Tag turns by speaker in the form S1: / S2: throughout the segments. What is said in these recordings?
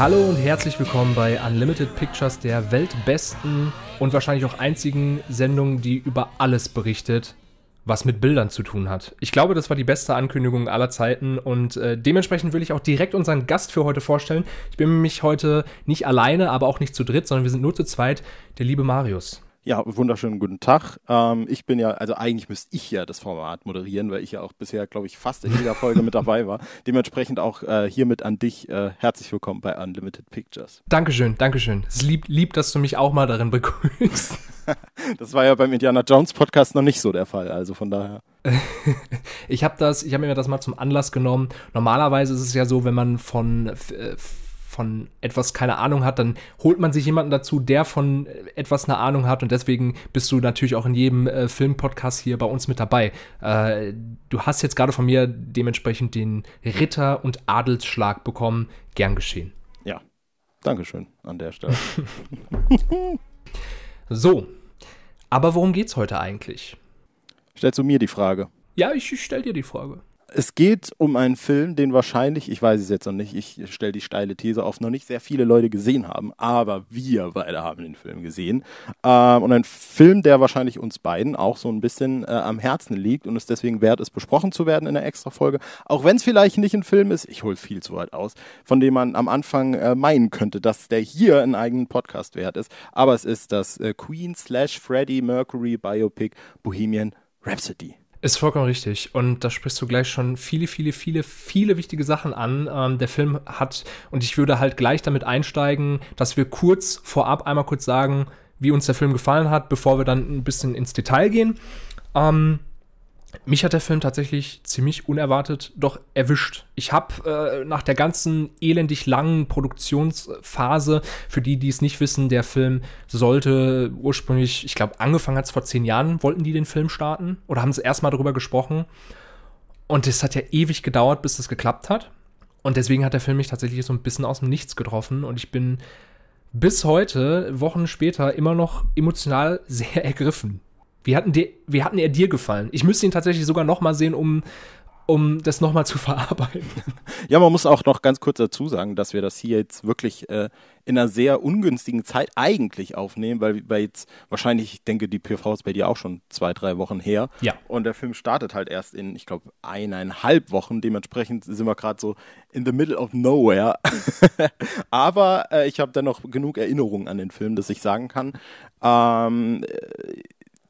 S1: Hallo und herzlich willkommen bei Unlimited Pictures, der weltbesten und wahrscheinlich auch einzigen Sendung, die über alles berichtet, was mit Bildern zu tun hat. Ich glaube, das war die beste Ankündigung aller Zeiten und äh, dementsprechend will ich auch direkt unseren Gast für heute vorstellen. Ich bin nämlich heute nicht alleine, aber auch nicht zu dritt, sondern wir sind nur zu zweit, der liebe Marius.
S2: Ja, wunderschönen guten Tag. Ähm, ich bin ja, also eigentlich müsste ich ja das Format moderieren, weil ich ja auch bisher, glaube ich, fast in jeder Folge mit dabei war. Dementsprechend auch äh, hiermit an dich äh, herzlich willkommen bei Unlimited Pictures.
S1: Dankeschön, Dankeschön. Es ist lieb, lieb, dass du mich auch mal darin begrüßt.
S2: das war ja beim Indiana Jones Podcast noch nicht so der Fall, also von daher.
S1: ich habe das, mir das mal zum Anlass genommen. Normalerweise ist es ja so, wenn man von äh, von etwas keine Ahnung hat, dann holt man sich jemanden dazu, der von etwas eine Ahnung hat und deswegen bist du natürlich auch in jedem äh, Filmpodcast hier bei uns mit dabei. Äh, du hast jetzt gerade von mir dementsprechend den Ritter- und Adelsschlag bekommen. Gern geschehen. Ja, Dankeschön an der Stelle. so, aber worum
S2: geht's heute eigentlich? Stellst du mir die Frage?
S1: Ja, ich, ich stell dir die Frage
S2: es geht um einen Film, den wahrscheinlich, ich weiß es jetzt noch nicht, ich stelle die steile These auf, noch nicht sehr viele Leute gesehen haben, aber wir beide haben den Film gesehen. Ähm, und ein Film, der wahrscheinlich uns beiden auch so ein bisschen äh, am Herzen liegt und es deswegen wert ist, besprochen zu werden in der Extra-Folge. Auch wenn es vielleicht nicht ein Film ist, ich hole viel zu weit aus, von dem man am Anfang äh, meinen könnte, dass der hier einen eigenen Podcast wert ist. Aber es ist das äh, Queen slash Freddie Mercury Biopic Bohemian Rhapsody.
S1: Ist vollkommen richtig. Und da sprichst du gleich schon viele, viele, viele, viele wichtige Sachen an. Ähm, der Film hat, und ich würde halt gleich damit einsteigen, dass wir kurz vorab einmal kurz sagen, wie uns der Film gefallen hat, bevor wir dann ein bisschen ins Detail gehen. Ähm, mich hat der Film tatsächlich ziemlich unerwartet doch erwischt. Ich habe äh, nach der ganzen elendig langen Produktionsphase, für die, die es nicht wissen, der Film sollte ursprünglich, ich glaube, angefangen hat es vor zehn Jahren, wollten die den Film starten oder haben es erstmal darüber gesprochen. Und es hat ja ewig gedauert, bis das geklappt hat. Und deswegen hat der Film mich tatsächlich so ein bisschen aus dem Nichts getroffen und ich bin bis heute, Wochen später, immer noch emotional sehr ergriffen wie hatten dir, wie hatten er dir gefallen? Ich müsste ihn tatsächlich sogar noch mal sehen, um um das nochmal zu verarbeiten.
S2: Ja, man muss auch noch ganz kurz dazu sagen, dass wir das hier jetzt wirklich äh, in einer sehr ungünstigen Zeit eigentlich aufnehmen, weil wir jetzt wahrscheinlich, ich denke, die PV ist bei dir auch schon zwei, drei Wochen her. Ja. Und der Film startet halt erst in, ich glaube, eineinhalb Wochen. Dementsprechend sind wir gerade so in the middle of nowhere. Aber äh, ich habe dann noch genug Erinnerungen an den Film, dass ich sagen kann, ähm, äh,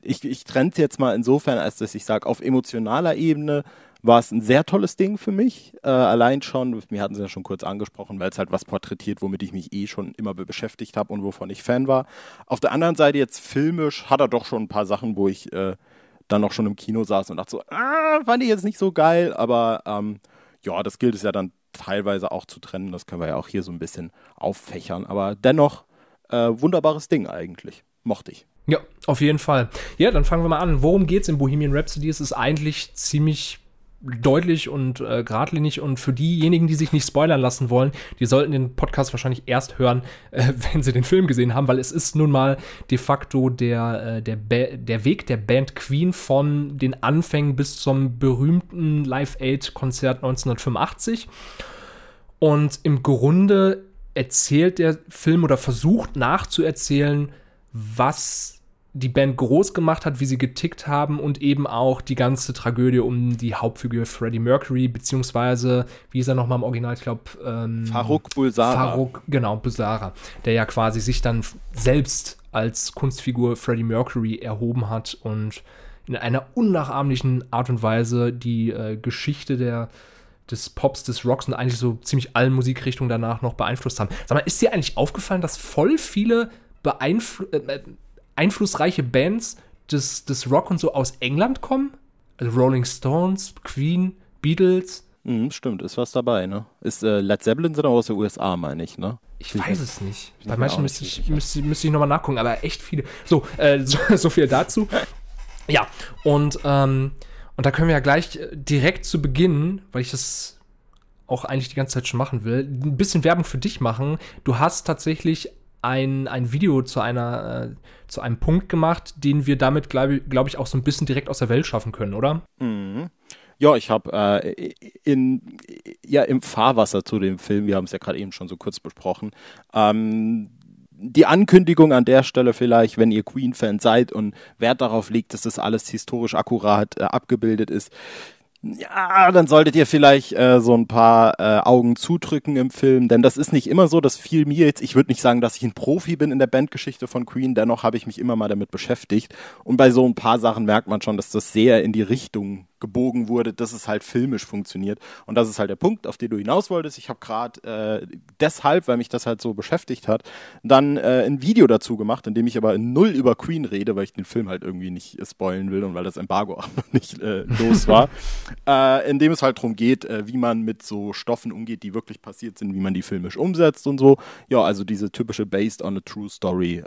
S2: ich, ich trenne es jetzt mal insofern, als dass ich sage, auf emotionaler Ebene war es ein sehr tolles Ding für mich. Äh, allein schon, mir hatten sie ja schon kurz angesprochen, weil es halt was porträtiert, womit ich mich eh schon immer beschäftigt habe und wovon ich Fan war. Auf der anderen Seite jetzt filmisch hat er doch schon ein paar Sachen, wo ich äh, dann noch schon im Kino saß und dachte so, ah, fand ich jetzt nicht so geil, aber ähm, ja, das gilt es ja dann teilweise auch zu trennen. Das können wir ja auch hier so ein bisschen auffächern. Aber dennoch, äh, wunderbares Ding eigentlich. Mochte ich.
S1: Ja, auf jeden Fall. Ja, dann fangen wir mal an. Worum geht es in Bohemian Rhapsody? Es ist eigentlich ziemlich deutlich und äh, geradlinig und für diejenigen, die sich nicht spoilern lassen wollen, die sollten den Podcast wahrscheinlich erst hören, äh, wenn sie den Film gesehen haben, weil es ist nun mal de facto der, äh, der, der Weg der Band Queen von den Anfängen bis zum berühmten Live Aid Konzert 1985. Und im Grunde erzählt der Film oder versucht nachzuerzählen, was die Band groß gemacht hat, wie sie getickt haben und eben auch die ganze Tragödie um die Hauptfigur Freddie Mercury, beziehungsweise, wie ist er nochmal im Original, ich glaube, ähm, Farouk Bulsara. Farouk, genau, Bulsara, der ja quasi sich dann selbst als Kunstfigur Freddie Mercury erhoben hat und in einer unnachahmlichen Art und Weise die äh, Geschichte der des Pops, des Rocks und eigentlich so ziemlich allen Musikrichtungen danach noch beeinflusst haben. Sag mal, ist dir eigentlich aufgefallen, dass voll viele beeinflu äh, äh, einflussreiche Bands des, des Rock und so aus England kommen. Also Rolling Stones, Queen, Beatles.
S2: Mhm, stimmt, ist was dabei, ne? Ist äh, Led Zeppelin sind auch aus den USA, meine ich, ne? Ich weiß ich,
S1: es nicht. Bei manchen müsste ich, müsste, müsste ich nochmal nachgucken, aber echt viele. So, äh, so, so, viel dazu. ja, und, ähm, und da können wir ja gleich äh, direkt zu Beginn, weil ich das auch eigentlich die ganze Zeit schon machen will, ein bisschen Werbung für dich machen. Du hast tatsächlich ein, ein Video zu, einer, äh, zu einem Punkt gemacht, den wir damit, glaube glaub ich, auch so ein bisschen direkt aus der Welt schaffen können, oder?
S2: Mhm. Ja, ich habe äh, in, ja, im Fahrwasser zu dem Film, wir haben es ja gerade eben schon so kurz besprochen, ähm, die Ankündigung an der Stelle vielleicht, wenn ihr Queen-Fan seid und Wert darauf legt, dass das alles historisch akkurat äh, abgebildet ist, ja, dann solltet ihr vielleicht äh, so ein paar äh, Augen zudrücken im Film, denn das ist nicht immer so, das fiel mir jetzt, ich würde nicht sagen, dass ich ein Profi bin in der Bandgeschichte von Queen, dennoch habe ich mich immer mal damit beschäftigt und bei so ein paar Sachen merkt man schon, dass das sehr in die Richtung gebogen wurde, dass es halt filmisch funktioniert. Und das ist halt der Punkt, auf den du hinaus wolltest. Ich habe gerade äh, deshalb, weil mich das halt so beschäftigt hat, dann äh, ein Video dazu gemacht, in dem ich aber null über Queen rede, weil ich den Film halt irgendwie nicht äh, spoilen will und weil das Embargo auch noch nicht äh, los war. Äh, in dem es halt darum geht, äh, wie man mit so Stoffen umgeht, die wirklich passiert sind, wie man die filmisch umsetzt und so. Ja, also diese typische Based on a True Story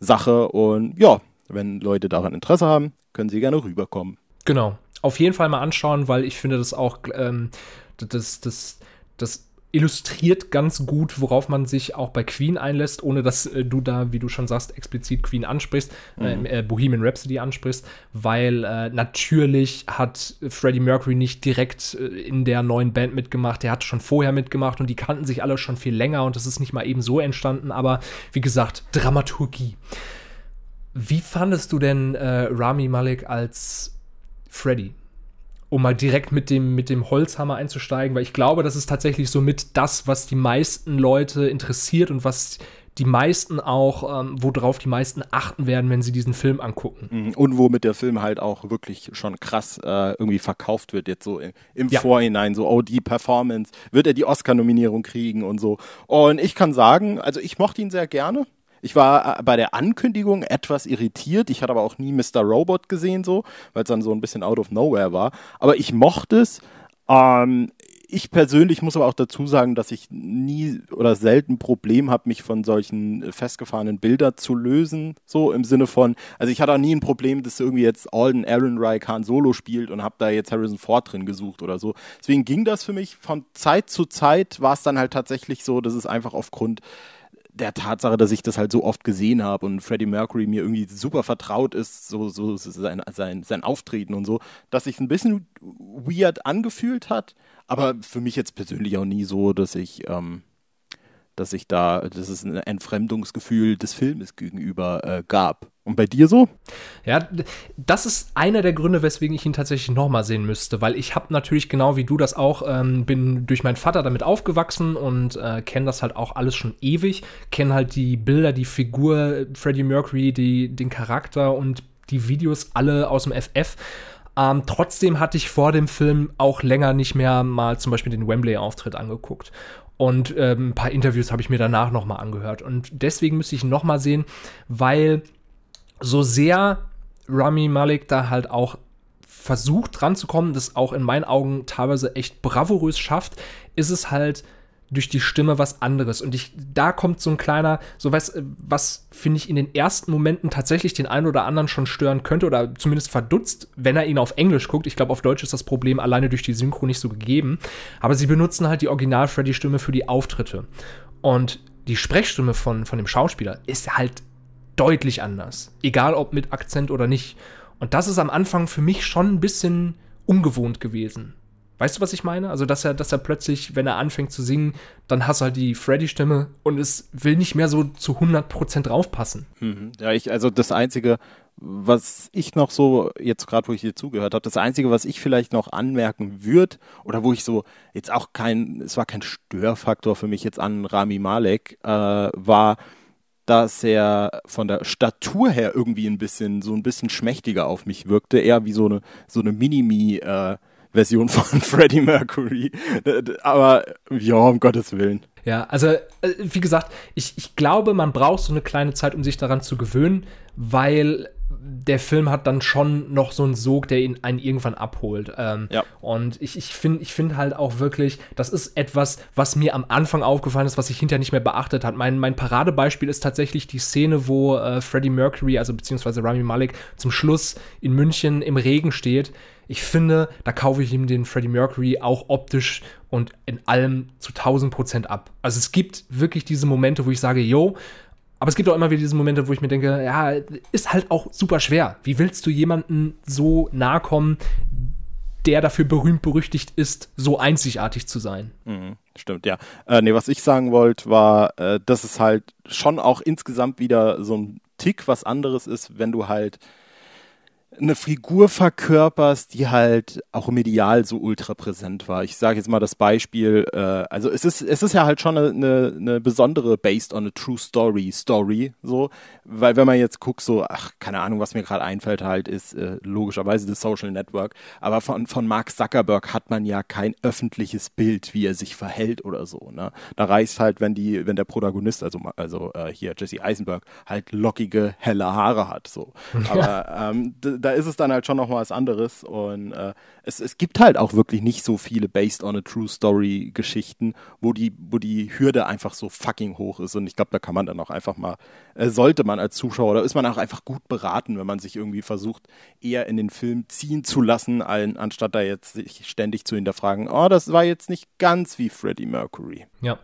S2: Sache. Und ja, wenn Leute daran Interesse haben, können sie gerne rüberkommen.
S1: Genau auf jeden Fall mal anschauen, weil ich finde das auch, ähm, das, das, das illustriert ganz gut, worauf man sich auch bei Queen einlässt, ohne dass äh, du da, wie du schon sagst, explizit Queen ansprichst, äh, mhm. äh, Bohemian Rhapsody ansprichst, weil äh, natürlich hat Freddie Mercury nicht direkt äh, in der neuen Band mitgemacht, er hat schon vorher mitgemacht und die kannten sich alle schon viel länger und das ist nicht mal eben so entstanden, aber wie gesagt, Dramaturgie. Wie fandest du denn äh, Rami Malik als Freddy. Um mal direkt mit dem, mit dem Holzhammer einzusteigen, weil ich glaube, das ist tatsächlich so mit das, was die meisten Leute interessiert und was die meisten auch, ähm, worauf die meisten achten werden, wenn sie diesen Film angucken. Mhm. Und
S2: womit der Film halt auch wirklich schon krass äh, irgendwie verkauft wird, jetzt so äh, im, ja. Vorhinein, so, oh, die Performance, wird er die Oscar-Nominierung kriegen und so. Und ich kann sagen, also ich mochte ihn sehr gerne. Ich war äh, bei der Ankündigung etwas irritiert. Ich hatte aber auch nie Mr. Robot gesehen, so, weil es dann so ein bisschen out of nowhere war. Aber ich mochte es. Ähm, ich persönlich muss aber auch dazu sagen, dass ich nie oder selten Problem habe, mich von solchen äh, festgefahrenen Bildern zu lösen. So im Sinne von, also ich hatte auch nie ein Problem, dass irgendwie jetzt Alden Ehrenreich Han Solo spielt und habe da jetzt Harrison Ford drin gesucht oder so. Deswegen ging das für mich von Zeit zu Zeit, war es dann halt tatsächlich so, dass es einfach aufgrund der Tatsache, dass ich das halt so oft gesehen habe und Freddie Mercury mir irgendwie super vertraut ist, so, so sein, sein, sein Auftreten und so, dass sich ein bisschen weird angefühlt hat, aber für mich jetzt persönlich auch nie so, dass ich, ähm, dass ich da, dass es ein
S1: Entfremdungsgefühl des Filmes gegenüber äh, gab. Und bei dir so? Ja, das ist einer der Gründe, weswegen ich ihn tatsächlich nochmal sehen müsste, weil ich habe natürlich genau wie du das auch, ähm, bin durch meinen Vater damit aufgewachsen und äh, kenne das halt auch alles schon ewig, kenne halt die Bilder, die Figur Freddie Mercury, die, den Charakter und die Videos alle aus dem FF. Ähm, trotzdem hatte ich vor dem Film auch länger nicht mehr mal zum Beispiel den Wembley-Auftritt angeguckt. Und ähm, ein paar Interviews habe ich mir danach nochmal angehört. Und deswegen müsste ich ihn nochmal sehen, weil so sehr Rami Malik da halt auch versucht ranzukommen, das auch in meinen Augen teilweise echt bravourös schafft, ist es halt durch die Stimme was anderes. Und ich, da kommt so ein kleiner, so was, was finde ich in den ersten Momenten tatsächlich den einen oder anderen schon stören könnte oder zumindest verdutzt, wenn er ihn auf Englisch guckt. Ich glaube, auf Deutsch ist das Problem alleine durch die Synchro nicht so gegeben. Aber sie benutzen halt die Original-Freddy-Stimme für die Auftritte. Und die Sprechstimme von, von dem Schauspieler ist halt deutlich anders. Egal ob mit Akzent oder nicht. Und das ist am Anfang für mich schon ein bisschen ungewohnt gewesen. Weißt du, was ich meine? Also, dass er, dass er plötzlich, wenn er anfängt zu singen, dann hast du halt die Freddy-Stimme und es will nicht mehr so zu 100% draufpassen.
S2: Mhm. Ja, ich, also das Einzige, was ich noch so, jetzt gerade wo ich dir zugehört habe, das Einzige, was ich vielleicht noch anmerken würde, oder wo ich so jetzt auch kein, es war kein Störfaktor für mich jetzt an Rami Malek, äh, war, dass er von der Statur her irgendwie ein bisschen, so ein bisschen schmächtiger auf mich wirkte, eher wie so eine, so eine mini äh, Version von Freddie Mercury. Aber ja, um Gottes Willen.
S1: Ja, also äh, wie gesagt, ich, ich glaube, man braucht so eine kleine Zeit, um sich daran zu gewöhnen, weil der Film hat dann schon noch so einen Sog, der ihn einen irgendwann abholt. Ähm, ja. Und ich, ich finde ich find halt auch wirklich, das ist etwas, was mir am Anfang aufgefallen ist, was ich hinterher nicht mehr beachtet hat. Mein, mein Paradebeispiel ist tatsächlich die Szene, wo äh, Freddie Mercury, also beziehungsweise Rami Malik, zum Schluss in München im Regen steht. Ich finde, da kaufe ich ihm den Freddie Mercury auch optisch und in allem zu 1000 Prozent ab. Also es gibt wirklich diese Momente, wo ich sage, yo, aber es gibt auch immer wieder diese Momente, wo ich mir denke, ja, ist halt auch super schwer. Wie willst du jemanden so nahe kommen, der dafür berühmt berüchtigt ist, so einzigartig zu sein?
S2: Mhm, stimmt, ja. Äh, nee, was ich sagen wollte, war, äh, dass es halt schon auch insgesamt wieder so ein Tick was anderes ist, wenn du halt eine Figur verkörperst, die halt auch medial so ultra präsent war. Ich sage jetzt mal das Beispiel, äh, also es ist, es ist ja halt schon eine, eine besondere Based on a True Story Story, so, weil wenn man jetzt guckt, so, ach, keine Ahnung, was mir gerade einfällt, halt ist äh, logischerweise das Social Network, aber von, von Mark Zuckerberg hat man ja kein öffentliches Bild, wie er sich verhält oder so, ne? Da reicht halt, wenn die, wenn der Protagonist, also, also äh, hier Jesse Eisenberg, halt lockige, helle Haare hat, so. Aber ähm, da ist es dann halt schon nochmal was anderes. Und äh, es, es gibt halt auch wirklich nicht so viele Based on a True Story Geschichten, wo die, wo die Hürde einfach so fucking hoch ist. Und ich glaube, da kann man dann auch einfach mal, äh, sollte man als Zuschauer, da ist man auch einfach gut beraten, wenn man sich irgendwie versucht, eher in den Film ziehen zu lassen, allen, anstatt da jetzt sich ständig zu hinterfragen, oh, das war jetzt nicht ganz wie
S1: Freddie Mercury. Ja,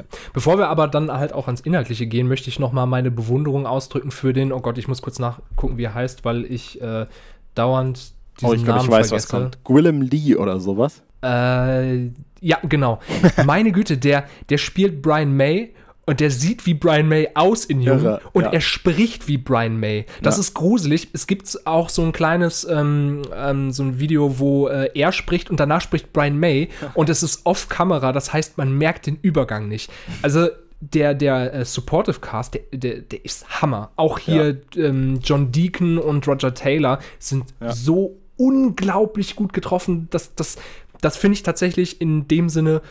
S1: ja. Bevor wir aber dann halt auch ans Inhaltliche gehen, möchte ich nochmal meine Bewunderung ausdrücken für den, oh Gott, ich muss kurz nachgucken, wie er heißt, weil ich äh, dauernd diesen oh, ich glaub, ich weiß, vergesse. was kommt.
S2: Gwillem Lee oder sowas?
S1: Äh, ja, genau. meine Güte, der, der spielt Brian May und der sieht wie Brian May aus in Jung Irre, und ja. er spricht wie Brian May. Das ja. ist gruselig. Es gibt auch so ein kleines, ähm, ähm, so ein Video, wo äh, er spricht und danach spricht Brian May und es ist off-Kamera, das heißt, man merkt den Übergang nicht. Also der, der äh, Supportive Cast, der, der, der, ist Hammer. Auch hier ja. ähm, John Deacon und Roger Taylor sind so unglaublich gut getroffen, dass das, das finde ich tatsächlich in dem Sinne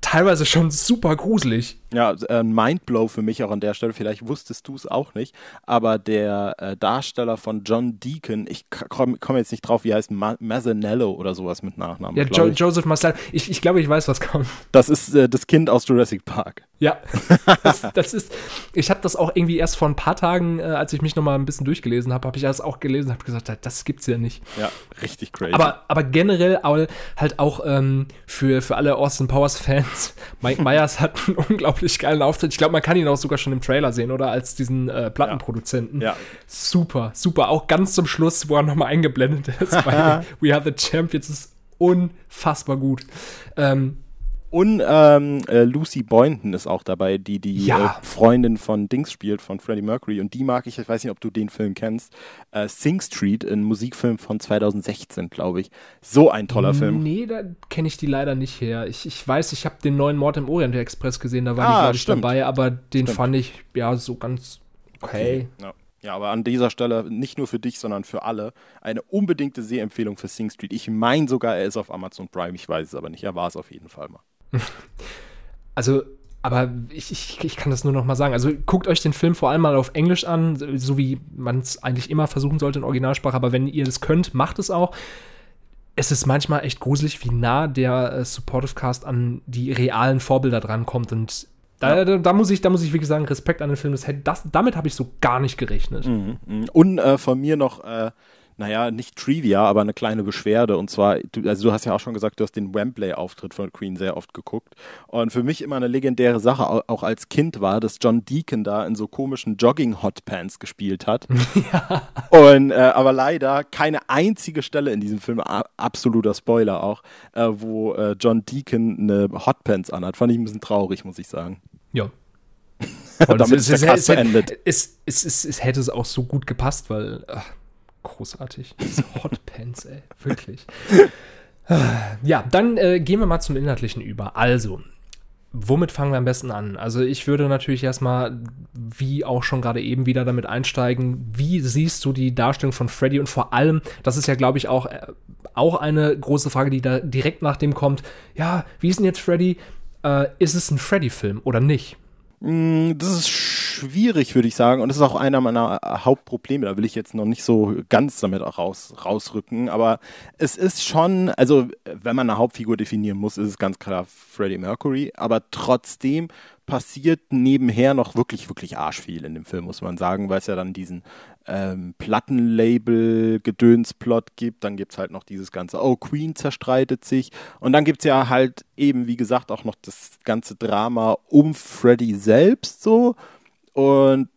S1: teilweise schon super gruselig. Ja, äh, ein Mindblow für mich
S2: auch an der Stelle. Vielleicht wusstest du es auch nicht, aber der äh, Darsteller von John Deacon, ich komme komm jetzt nicht drauf, wie heißt Ma Mazzanello oder sowas mit Nachnamen. Ja, jo ich.
S1: Joseph Marcel. Ich, ich glaube, ich weiß, was kommt. Das
S2: ist äh, das Kind aus Jurassic Park. Ja, das,
S1: das ist. Ich habe das auch irgendwie erst vor ein paar Tagen, äh, als ich mich nochmal ein bisschen durchgelesen habe, habe ich das auch gelesen, und habe gesagt, das gibt's ja nicht. Ja, richtig crazy. Aber, aber generell halt auch ähm, für, für alle Austin Powers Fans. Mike Myers hat einen unglaublichen unglaublich geilen Auftritt. Ich glaube, man kann ihn auch sogar schon im Trailer sehen, oder? Als diesen äh, Plattenproduzenten. Ja. Super, super. Auch ganz zum Schluss, wo er nochmal eingeblendet ist bei We Are the Champions, ist unfassbar gut. Ähm,
S2: und ähm, äh, Lucy Boynton ist auch dabei, die die äh, ja. äh, Freundin von Dings spielt, von Freddie Mercury. Und die mag ich, ich weiß nicht, ob du den Film kennst, äh, Sing Street, ein Musikfilm von 2016, glaube ich. So ein toller Film.
S1: Nee, da kenne ich die leider nicht her. Ich, ich weiß, ich habe den neuen Mord im Orient Express gesehen, da war ah, die, glaube ich, stimmt. dabei. Aber den stimmt. fand ich, ja, so ganz okay. okay.
S2: Ja. Ja, aber an dieser Stelle nicht nur für dich, sondern für alle eine unbedingte Sehempfehlung für Sing Street. Ich meine sogar, er ist auf Amazon Prime. Ich weiß es aber nicht. Er war
S1: es auf jeden Fall mal. Also, aber ich, ich, ich, kann das nur noch mal sagen. Also guckt euch den Film vor allem mal auf Englisch an, so wie man es eigentlich immer versuchen sollte in Originalsprache. Aber wenn ihr das könnt, macht es auch. Es ist manchmal echt gruselig, wie nah der äh, Supportive Cast an die realen Vorbilder drankommt. Und da, ja. da, da, muss ich, da muss ich wirklich sagen, Respekt an den Film. Das, das damit habe ich so gar nicht gerechnet. Mhm,
S2: mhm, und äh, von mir noch äh, naja, nicht Trivia, aber eine kleine Beschwerde. Und zwar, du, also du hast ja auch schon gesagt, du hast den Wembley-Auftritt von Queen sehr oft geguckt. Und für mich immer eine legendäre Sache, auch als Kind war, dass John Deacon da in so komischen Jogging-Hotpants gespielt hat. Ja. Und äh, aber leider keine einzige Stelle in diesem Film, absoluter Spoiler auch, äh, wo äh, John Deacon eine Hotpants anhat. Fand ich ein bisschen traurig, muss ich sagen.
S1: Ja, damit es, es, es, es, hätte es auch so gut gepasst, weil ach, großartig. Diese Hot Pants, ey, wirklich. Ja, dann äh, gehen wir mal zum Inhaltlichen über. Also, womit fangen wir am besten an? Also, ich würde natürlich erstmal, wie auch schon gerade eben wieder damit einsteigen, wie siehst du die Darstellung von Freddy und vor allem, das ist ja, glaube ich, auch, äh, auch eine große Frage, die da direkt nach dem kommt. Ja, wie ist denn jetzt Freddy? Äh, ist es ein Freddy-Film oder nicht? Mm, das ist
S2: schwierig, würde ich sagen. Und das ist auch einer meiner Hauptprobleme. Da will ich jetzt noch nicht so ganz damit raus, rausrücken. Aber es ist schon, also wenn man eine Hauptfigur definieren muss, ist es ganz klar Freddie Mercury. Aber trotzdem passiert nebenher noch wirklich, wirklich arschviel in dem Film, muss man sagen, weil es ja dann diesen ähm, Plattenlabel-Gedönsplot gibt. Dann gibt es halt noch dieses ganze, oh, Queen zerstreitet sich. Und dann gibt es ja halt eben, wie gesagt, auch noch das ganze Drama um Freddy selbst so. Und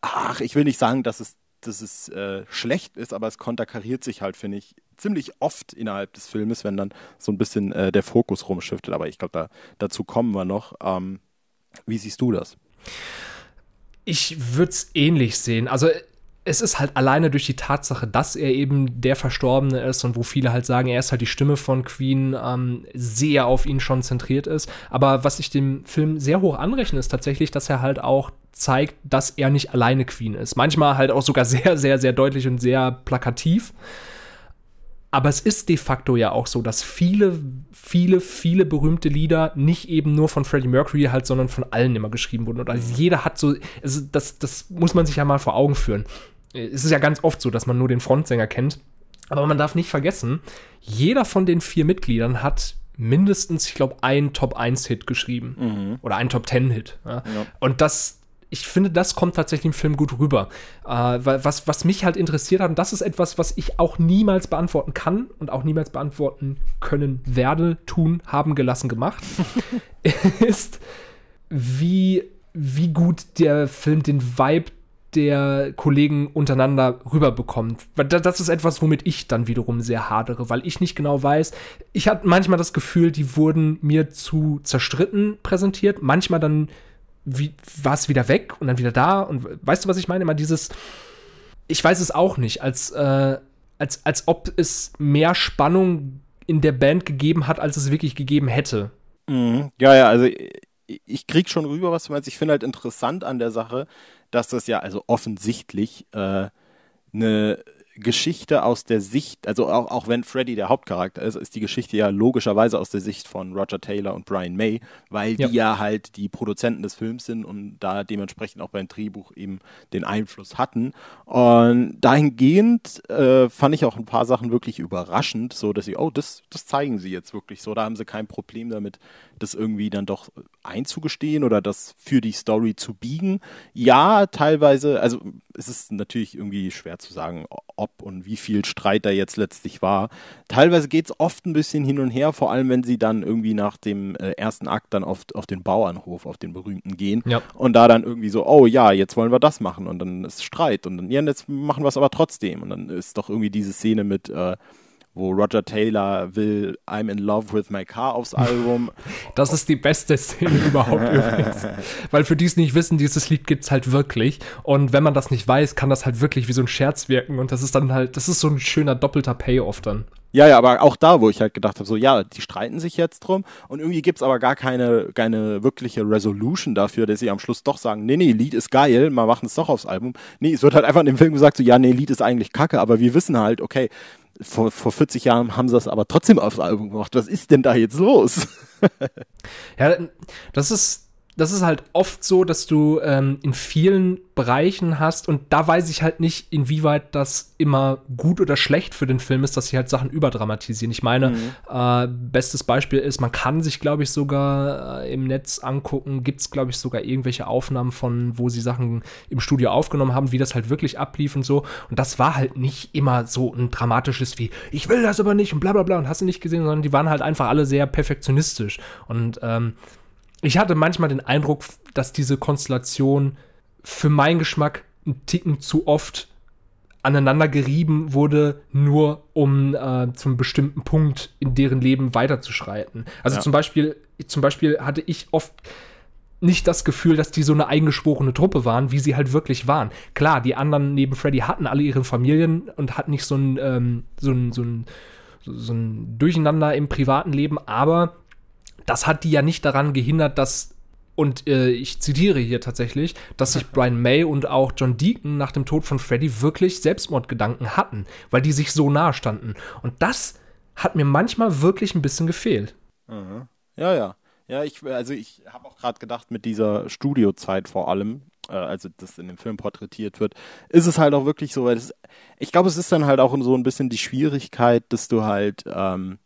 S2: ach, ich will nicht sagen, dass es, dass es äh, schlecht ist, aber es konterkariert sich halt, finde ich, ziemlich oft innerhalb des Filmes, wenn dann so ein bisschen äh, der Fokus rumschiftet. Aber ich glaube, da, dazu kommen wir noch. Ähm, wie siehst du das?
S1: Ich würde es ähnlich sehen. Also es ist halt alleine durch die Tatsache, dass er eben der Verstorbene ist und wo viele halt sagen, er ist halt die Stimme von Queen, ähm, sehr auf ihn schon zentriert ist. Aber was ich dem Film sehr hoch anrechne, ist tatsächlich, dass er halt auch zeigt, dass er nicht alleine Queen ist. Manchmal halt auch sogar sehr, sehr, sehr deutlich und sehr plakativ. Aber es ist de facto ja auch so, dass viele, viele, viele berühmte Lieder nicht eben nur von Freddie Mercury halt, sondern von allen immer geschrieben wurden. Und also jeder hat so, also das, das muss man sich ja mal vor Augen führen es ist ja ganz oft so, dass man nur den Frontsänger kennt. Aber man darf nicht vergessen, jeder von den vier Mitgliedern hat mindestens, ich glaube, einen Top-1-Hit geschrieben. Mhm. Oder einen Top-10-Hit. Ja. Ja. Und das, ich finde, das kommt tatsächlich im Film gut rüber. Äh, was, was mich halt interessiert hat, und das ist etwas, was ich auch niemals beantworten kann und auch niemals beantworten können werde, tun, haben gelassen gemacht, ist, wie, wie gut der Film den Vibe der Kollegen untereinander rüberbekommt. Das ist etwas, womit ich dann wiederum sehr hadere, weil ich nicht genau weiß. Ich hatte manchmal das Gefühl, die wurden mir zu zerstritten präsentiert, manchmal dann wie, war es wieder weg und dann wieder da. Und weißt du, was ich meine? Immer dieses, ich weiß es auch nicht, als, äh, als, als ob es mehr Spannung in der Band gegeben hat, als es wirklich gegeben hätte. Mhm.
S2: Ja, ja, also ich krieg schon rüber, was du meinst. Ich finde halt interessant an der Sache, dass das ja also offensichtlich äh, eine Geschichte aus der Sicht, also auch, auch wenn Freddy der Hauptcharakter ist, ist die Geschichte ja logischerweise aus der Sicht von Roger Taylor und Brian May, weil ja. die ja halt die Produzenten des Films sind und da dementsprechend auch beim Drehbuch eben den Einfluss hatten. Und dahingehend äh, fand ich auch ein paar Sachen wirklich überraschend, so dass sie, oh, das, das zeigen sie jetzt wirklich so. Da haben sie kein Problem damit, das irgendwie dann doch einzugestehen oder das für die Story zu biegen. Ja, teilweise, also es ist natürlich irgendwie schwer zu sagen, ob und wie viel Streit da jetzt letztlich war. Teilweise geht es oft ein bisschen hin und her, vor allem wenn sie dann irgendwie nach dem äh, ersten Akt dann auf, auf den Bauernhof, auf den berühmten gehen ja. und da dann irgendwie so, oh ja, jetzt wollen wir das machen und dann ist Streit und dann, ja, jetzt machen wir es aber trotzdem und dann ist doch irgendwie diese Szene mit, äh, wo Roger Taylor will I'm in love with my car aufs
S1: Album. Das ist die beste Szene überhaupt übrigens. Weil für die es nicht wissen, dieses Lied gibt es halt wirklich. Und wenn man das nicht weiß, kann das halt wirklich wie so ein Scherz wirken. Und das ist dann halt, das ist so ein schöner doppelter Payoff dann.
S2: Ja, ja, aber auch da, wo ich halt gedacht habe, so ja, die streiten sich jetzt drum und irgendwie gibt es aber gar keine, keine wirkliche Resolution dafür, dass sie am Schluss doch sagen, nee, nee, Lied ist geil, mal machen es doch aufs Album. Nee, es wird halt einfach in dem Film gesagt, so ja, nee, Lied ist eigentlich kacke, aber wir wissen halt, okay, vor, vor 40 Jahren haben sie das aber trotzdem aufs Album gemacht. Was ist denn da jetzt los?
S1: ja, das ist, das ist halt oft so, dass du ähm, in vielen Bereichen hast und da weiß ich halt nicht, inwieweit das immer gut oder schlecht für den Film ist, dass sie halt Sachen überdramatisieren. Ich meine, mhm. äh, bestes Beispiel ist, man kann sich, glaube ich, sogar äh, im Netz angucken, gibt es, glaube ich, sogar irgendwelche Aufnahmen von, wo sie Sachen im Studio aufgenommen haben, wie das halt wirklich ablief und so. Und das war halt nicht immer so ein dramatisches wie, ich will das aber nicht und bla bla bla und hast du nicht gesehen, sondern die waren halt einfach alle sehr perfektionistisch. Und ähm, ich hatte manchmal den Eindruck, dass diese Konstellation für meinen Geschmack einen Ticken zu oft aneinander gerieben wurde, nur um äh, zum bestimmten Punkt in deren Leben weiterzuschreiten. Also ja. zum Beispiel, zum Beispiel hatte ich oft nicht das Gefühl, dass die so eine eingeschworene Truppe waren, wie sie halt wirklich waren. Klar, die anderen neben Freddy hatten alle ihre Familien und hatten nicht so ein, ähm, so ein, so ein, so ein Durcheinander im privaten Leben, aber das hat die ja nicht daran gehindert, dass und äh, ich zitiere hier tatsächlich, dass sich Brian May und auch John Deacon nach dem Tod von Freddy wirklich Selbstmordgedanken hatten, weil die sich so nahe standen. Und das hat mir manchmal wirklich ein bisschen gefehlt.
S2: Mhm. Ja, ja. Ja, ich, also ich habe auch gerade gedacht, mit dieser Studiozeit vor allem, äh, also das in dem Film porträtiert wird, ist es halt auch wirklich so, weil das, ich glaube, es ist dann halt auch so ein bisschen die Schwierigkeit, dass du halt. Ähm,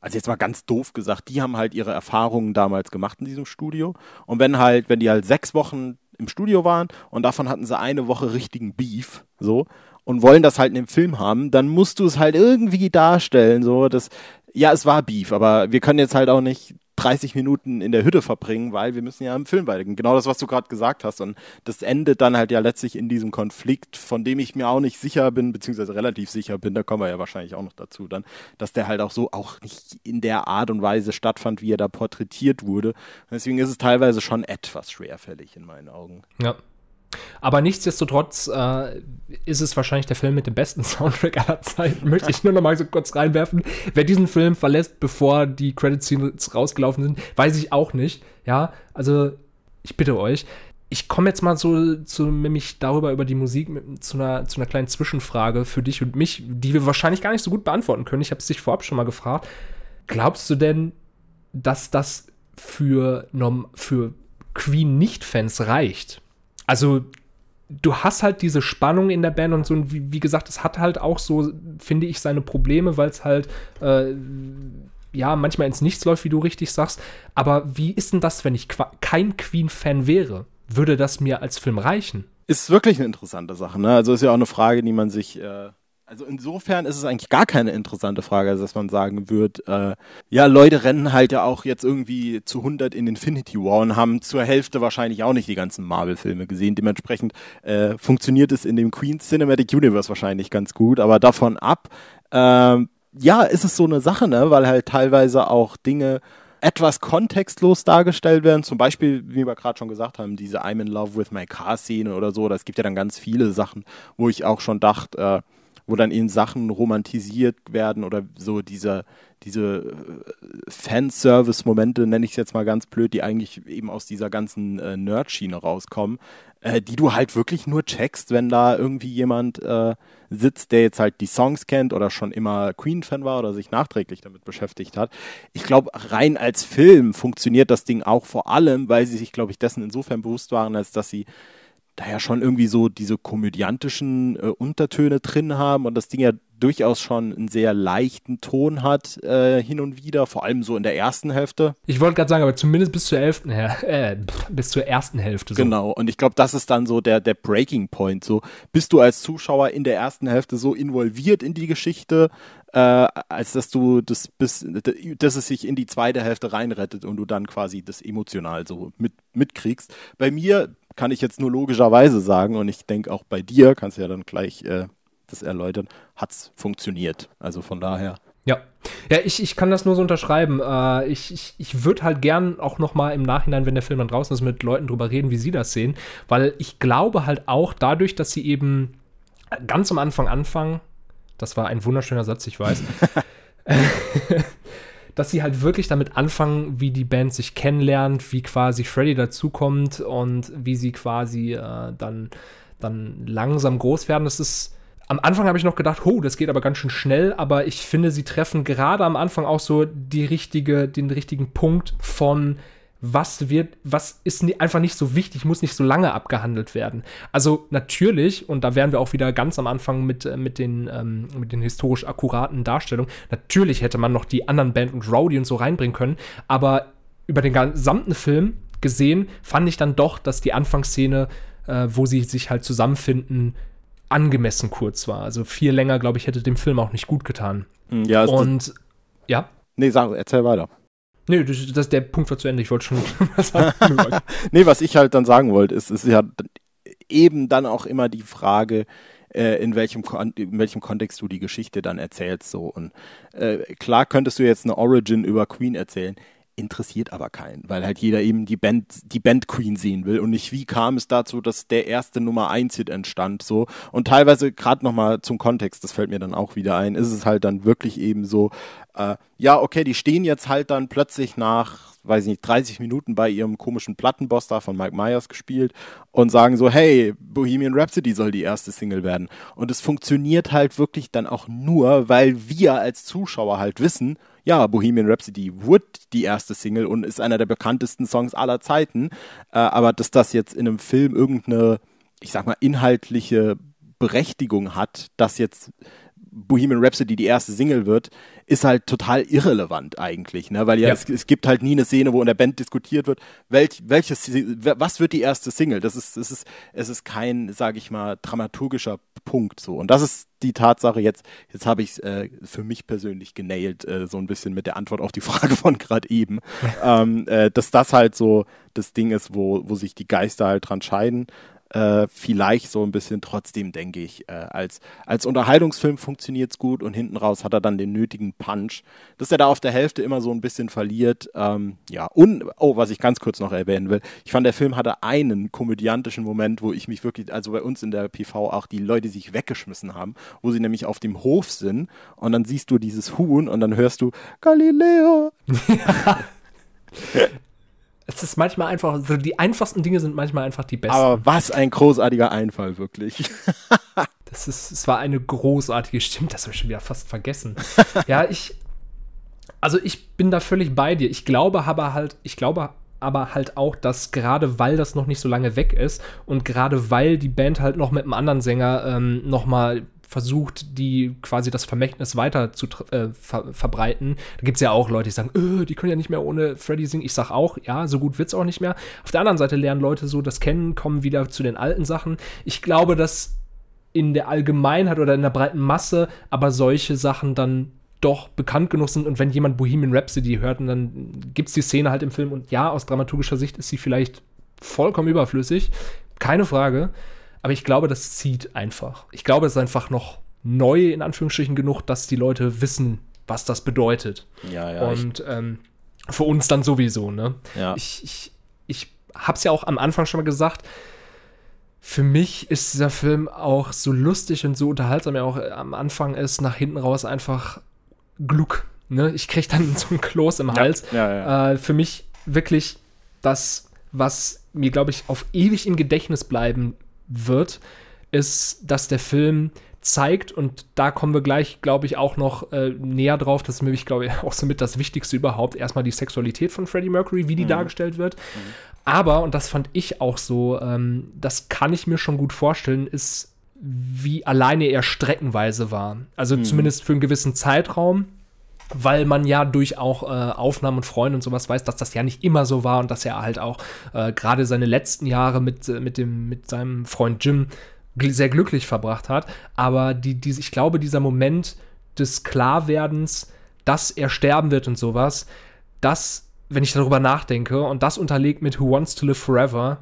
S2: also jetzt mal ganz doof gesagt, die haben halt ihre Erfahrungen damals gemacht in diesem Studio. Und wenn halt, wenn die halt sechs Wochen im Studio waren und davon hatten sie eine Woche richtigen Beef, so, und wollen das halt in dem Film haben, dann musst du es halt irgendwie darstellen, so, dass, ja, es war Beef, aber wir können jetzt halt auch nicht 30 Minuten in der Hütte verbringen, weil wir müssen ja im Film weitergehen. Genau das, was du gerade gesagt hast. Und das endet dann halt ja letztlich in diesem Konflikt, von dem ich mir auch nicht sicher bin, beziehungsweise relativ sicher bin, da kommen wir ja wahrscheinlich auch noch dazu dann, dass der halt auch so auch nicht in der Art und Weise stattfand, wie er da porträtiert wurde. Und deswegen ist es teilweise schon etwas schwerfällig in meinen Augen.
S1: Ja, aber nichtsdestotrotz äh, ist es wahrscheinlich der Film mit dem besten Soundtrack aller Zeiten. Möchte ich nur noch mal so kurz reinwerfen. Wer diesen Film verlässt, bevor die Credit Scenes rausgelaufen sind, weiß ich auch nicht. Ja, also ich bitte euch. Ich komme jetzt mal so zu nämlich darüber über die Musik zu, einer, zu einer kleinen Zwischenfrage für dich und mich, die wir wahrscheinlich gar nicht so gut beantworten können. Ich habe es dich vorab schon mal gefragt. Glaubst du denn, dass das für, für Queen-Nicht-Fans reicht? also du hast halt diese Spannung in der Band und so, und wie, wie gesagt, es hat halt auch so, finde ich, seine Probleme, weil es halt, äh, ja, manchmal ins Nichts läuft, wie du richtig sagst. Aber wie ist denn das, wenn ich kein Queen-Fan wäre? Würde das mir als Film reichen?
S2: Ist wirklich eine interessante Sache, ne? Also ist ja auch eine Frage, die man sich. Äh also insofern ist es eigentlich gar keine interessante Frage, dass man sagen würde, äh, ja, Leute rennen halt ja auch jetzt irgendwie zu 100 in Infinity War und haben zur Hälfte wahrscheinlich auch nicht die ganzen Marvel-Filme gesehen. Dementsprechend äh, funktioniert es in dem Queen's Cinematic Universe wahrscheinlich ganz gut, aber davon ab, äh, ja, ist es so eine Sache, ne? weil halt teilweise auch Dinge etwas kontextlos dargestellt werden. Zum Beispiel, wie wir gerade schon gesagt haben, diese I'm in love with my car Szene oder so. Das gibt ja dann ganz viele Sachen, wo ich auch schon dachte, äh, wo dann eben Sachen romantisiert werden oder so diese, diese äh, Fanservice-Momente, nenne ich es jetzt mal ganz blöd, die eigentlich eben aus dieser ganzen äh, Nerd-Schiene rauskommen, äh, die du halt wirklich nur checkst, wenn da irgendwie jemand äh, sitzt, der jetzt halt die Songs kennt oder schon immer Queen-Fan war oder sich nachträglich damit beschäftigt hat. Ich glaube, rein als Film funktioniert das Ding auch vor allem, weil sie sich, glaube ich, dessen insofern bewusst waren, als dass sie daher schon irgendwie so diese komödiantischen äh, Untertöne drin haben und das Ding ja durchaus schon einen sehr leichten Ton hat äh, hin und wieder, vor allem so in der ersten Hälfte.
S1: Ich wollte gerade sagen, aber zumindest bis zur elften äh, bis zur ersten Hälfte. So. Genau,
S2: und ich glaube, das ist dann so der, der Breaking Point. So bist du als Zuschauer in der ersten Hälfte so involviert in die Geschichte, äh, als dass du das bis, dass es sich in die zweite Hälfte reinrettet und du dann quasi das emotional so mit, mitkriegst. Bei mir kann ich jetzt nur logischerweise sagen und ich denke auch bei dir, kannst du ja dann gleich äh, das erläutern, hat es funktioniert. Also von daher.
S1: Ja, ja ich, ich kann das nur so unterschreiben. Äh, ich ich, ich würde halt gern auch nochmal im Nachhinein, wenn der Film dann draußen ist, mit Leuten drüber reden, wie sie das sehen, weil ich glaube halt auch dadurch, dass sie eben ganz am Anfang anfangen, das war ein wunderschöner Satz, ich weiß. dass sie halt wirklich damit anfangen, wie die Band sich kennenlernt, wie quasi Freddy dazukommt und wie sie quasi äh, dann, dann langsam groß werden. Das ist. Am Anfang habe ich noch gedacht, oh, das geht aber ganz schön schnell, aber ich finde, sie treffen gerade am Anfang auch so die richtige, den richtigen Punkt von was wird, was ist einfach nicht so wichtig, muss nicht so lange abgehandelt werden. Also natürlich, und da wären wir auch wieder ganz am Anfang mit, äh, mit, den, ähm, mit den historisch akkuraten Darstellungen, natürlich hätte man noch die anderen Band und Rowdy und so reinbringen können, aber über den gesamten Film gesehen fand ich dann doch, dass die Anfangsszene, äh, wo sie sich halt zusammenfinden, angemessen kurz war. Also viel länger, glaube ich, hätte dem Film auch nicht gut getan. Hm, ja, also und
S2: ja. Nee, sag, erzähl weiter.
S1: Nee, das, das, der Punkt war zu Ende. Ich wollte schon was sagen.
S2: nee, was ich halt dann sagen wollte, ist, ist ja eben dann auch immer die Frage, äh, in, welchem in welchem Kontext du die Geschichte dann erzählst. So. Und äh, klar könntest du jetzt eine Origin über Queen erzählen interessiert aber keinen, weil halt jeder eben die Band, die Band Queen sehen will und nicht wie kam es dazu, dass der erste Nummer 1 Hit entstand so und teilweise gerade nochmal zum Kontext, das fällt mir dann auch wieder ein, ist es halt dann wirklich eben so, äh, ja okay, die stehen jetzt halt dann plötzlich nach weiß ich nicht, 30 Minuten bei ihrem komischen Plattenboss da von Mike Myers gespielt und sagen so, hey, Bohemian Rhapsody soll die erste Single werden. Und es funktioniert halt wirklich dann auch nur, weil wir als Zuschauer halt wissen, ja, Bohemian Rhapsody wurde die erste Single und ist einer der bekanntesten Songs aller Zeiten. Äh, aber dass das jetzt in einem Film irgendeine, ich sag mal, inhaltliche Berechtigung hat, dass jetzt Bohemian Rhapsody die erste Single wird, ist halt total irrelevant eigentlich, ne? weil ja, ja. Es, es, gibt halt nie eine Szene, wo in der Band diskutiert wird, welch, welches, was wird die erste Single? Das ist, es ist, es ist kein, sage ich mal, dramaturgischer Punkt so. Und das ist die Tatsache jetzt, jetzt habe ich es äh, für mich persönlich genailt, äh, so ein bisschen mit der Antwort auf die Frage von gerade eben, ähm, äh, dass das halt so das Ding ist, wo, wo sich die Geister halt dran scheiden äh, vielleicht so ein bisschen trotzdem, denke ich. Äh, als, als Unterhaltungsfilm funktioniert es gut und hinten raus hat er dann den nötigen Punch. Dass er da auf der Hälfte immer so ein bisschen verliert. Ähm, ja, und, oh, was ich ganz kurz noch erwähnen will. Ich fand, der Film hatte einen komödiantischen Moment, wo ich mich wirklich, also bei uns in der PV auch die Leute sich weggeschmissen haben, wo sie nämlich auf dem Hof sind und dann siehst du dieses Huhn und dann hörst du
S1: Galileo. es ist manchmal einfach, so die einfachsten Dinge sind manchmal einfach die besten. Aber
S2: was ein großartiger Einfall, wirklich.
S1: das ist, es war eine großartige, stimmt, das habe ich schon wieder fast vergessen. ja, ich, also ich bin da völlig bei dir. Ich glaube aber halt, ich glaube aber halt auch, dass gerade weil das noch nicht so lange weg ist und gerade weil die Band halt noch mit einem anderen Sänger ähm, nochmal versucht, die quasi das Vermächtnis weiter zu äh, ver verbreiten. Da gibt es ja auch Leute, die sagen, öh, die können ja nicht mehr ohne Freddy singen. Ich sag auch, ja, so gut wird's auch nicht mehr. Auf der anderen Seite lernen Leute so das kennen, kommen wieder zu den alten Sachen. Ich glaube, dass in der Allgemeinheit oder in der breiten Masse aber solche Sachen dann doch bekannt genug sind und wenn jemand Bohemian Rhapsody hört dann gibt es die Szene halt im Film und ja, aus dramaturgischer Sicht ist sie vielleicht vollkommen überflüssig, keine Frage, aber ich glaube, das zieht einfach. Ich glaube, es ist einfach noch neu, in Anführungsstrichen, genug, dass die Leute wissen, was das bedeutet. Ja, ja. Und ähm, für uns dann sowieso, ne? Ja. Ich, ich, ich hab's ja auch am Anfang schon mal gesagt. Für mich ist dieser Film auch so lustig und so unterhaltsam er auch äh, am Anfang ist, nach hinten raus einfach Gluck. Ne? Ich krieg dann so ein Kloß im Hals. Ja, ja, äh, für mich wirklich das, was mir, glaube ich, auf ewig im Gedächtnis bleiben wird, ist, dass der Film zeigt, und da kommen wir gleich, glaube ich, auch noch äh, näher drauf, das ist nämlich, glaube ich, auch somit das Wichtigste überhaupt, erstmal die Sexualität von Freddie Mercury, wie die mhm. dargestellt wird. Mhm. Aber, und das fand ich auch so, ähm, das kann ich mir schon gut vorstellen, ist, wie alleine er streckenweise war. Also mhm. zumindest für einen gewissen Zeitraum weil man ja durch auch äh, Aufnahmen und Freunde und sowas weiß, dass das ja nicht immer so war und dass er halt auch äh, gerade seine letzten Jahre mit, äh, mit, dem, mit seinem Freund Jim gl sehr glücklich verbracht hat. Aber die, die, ich glaube, dieser Moment des Klarwerdens, dass er sterben wird und sowas, das, wenn ich darüber nachdenke und das unterlegt mit Who Wants to Live Forever,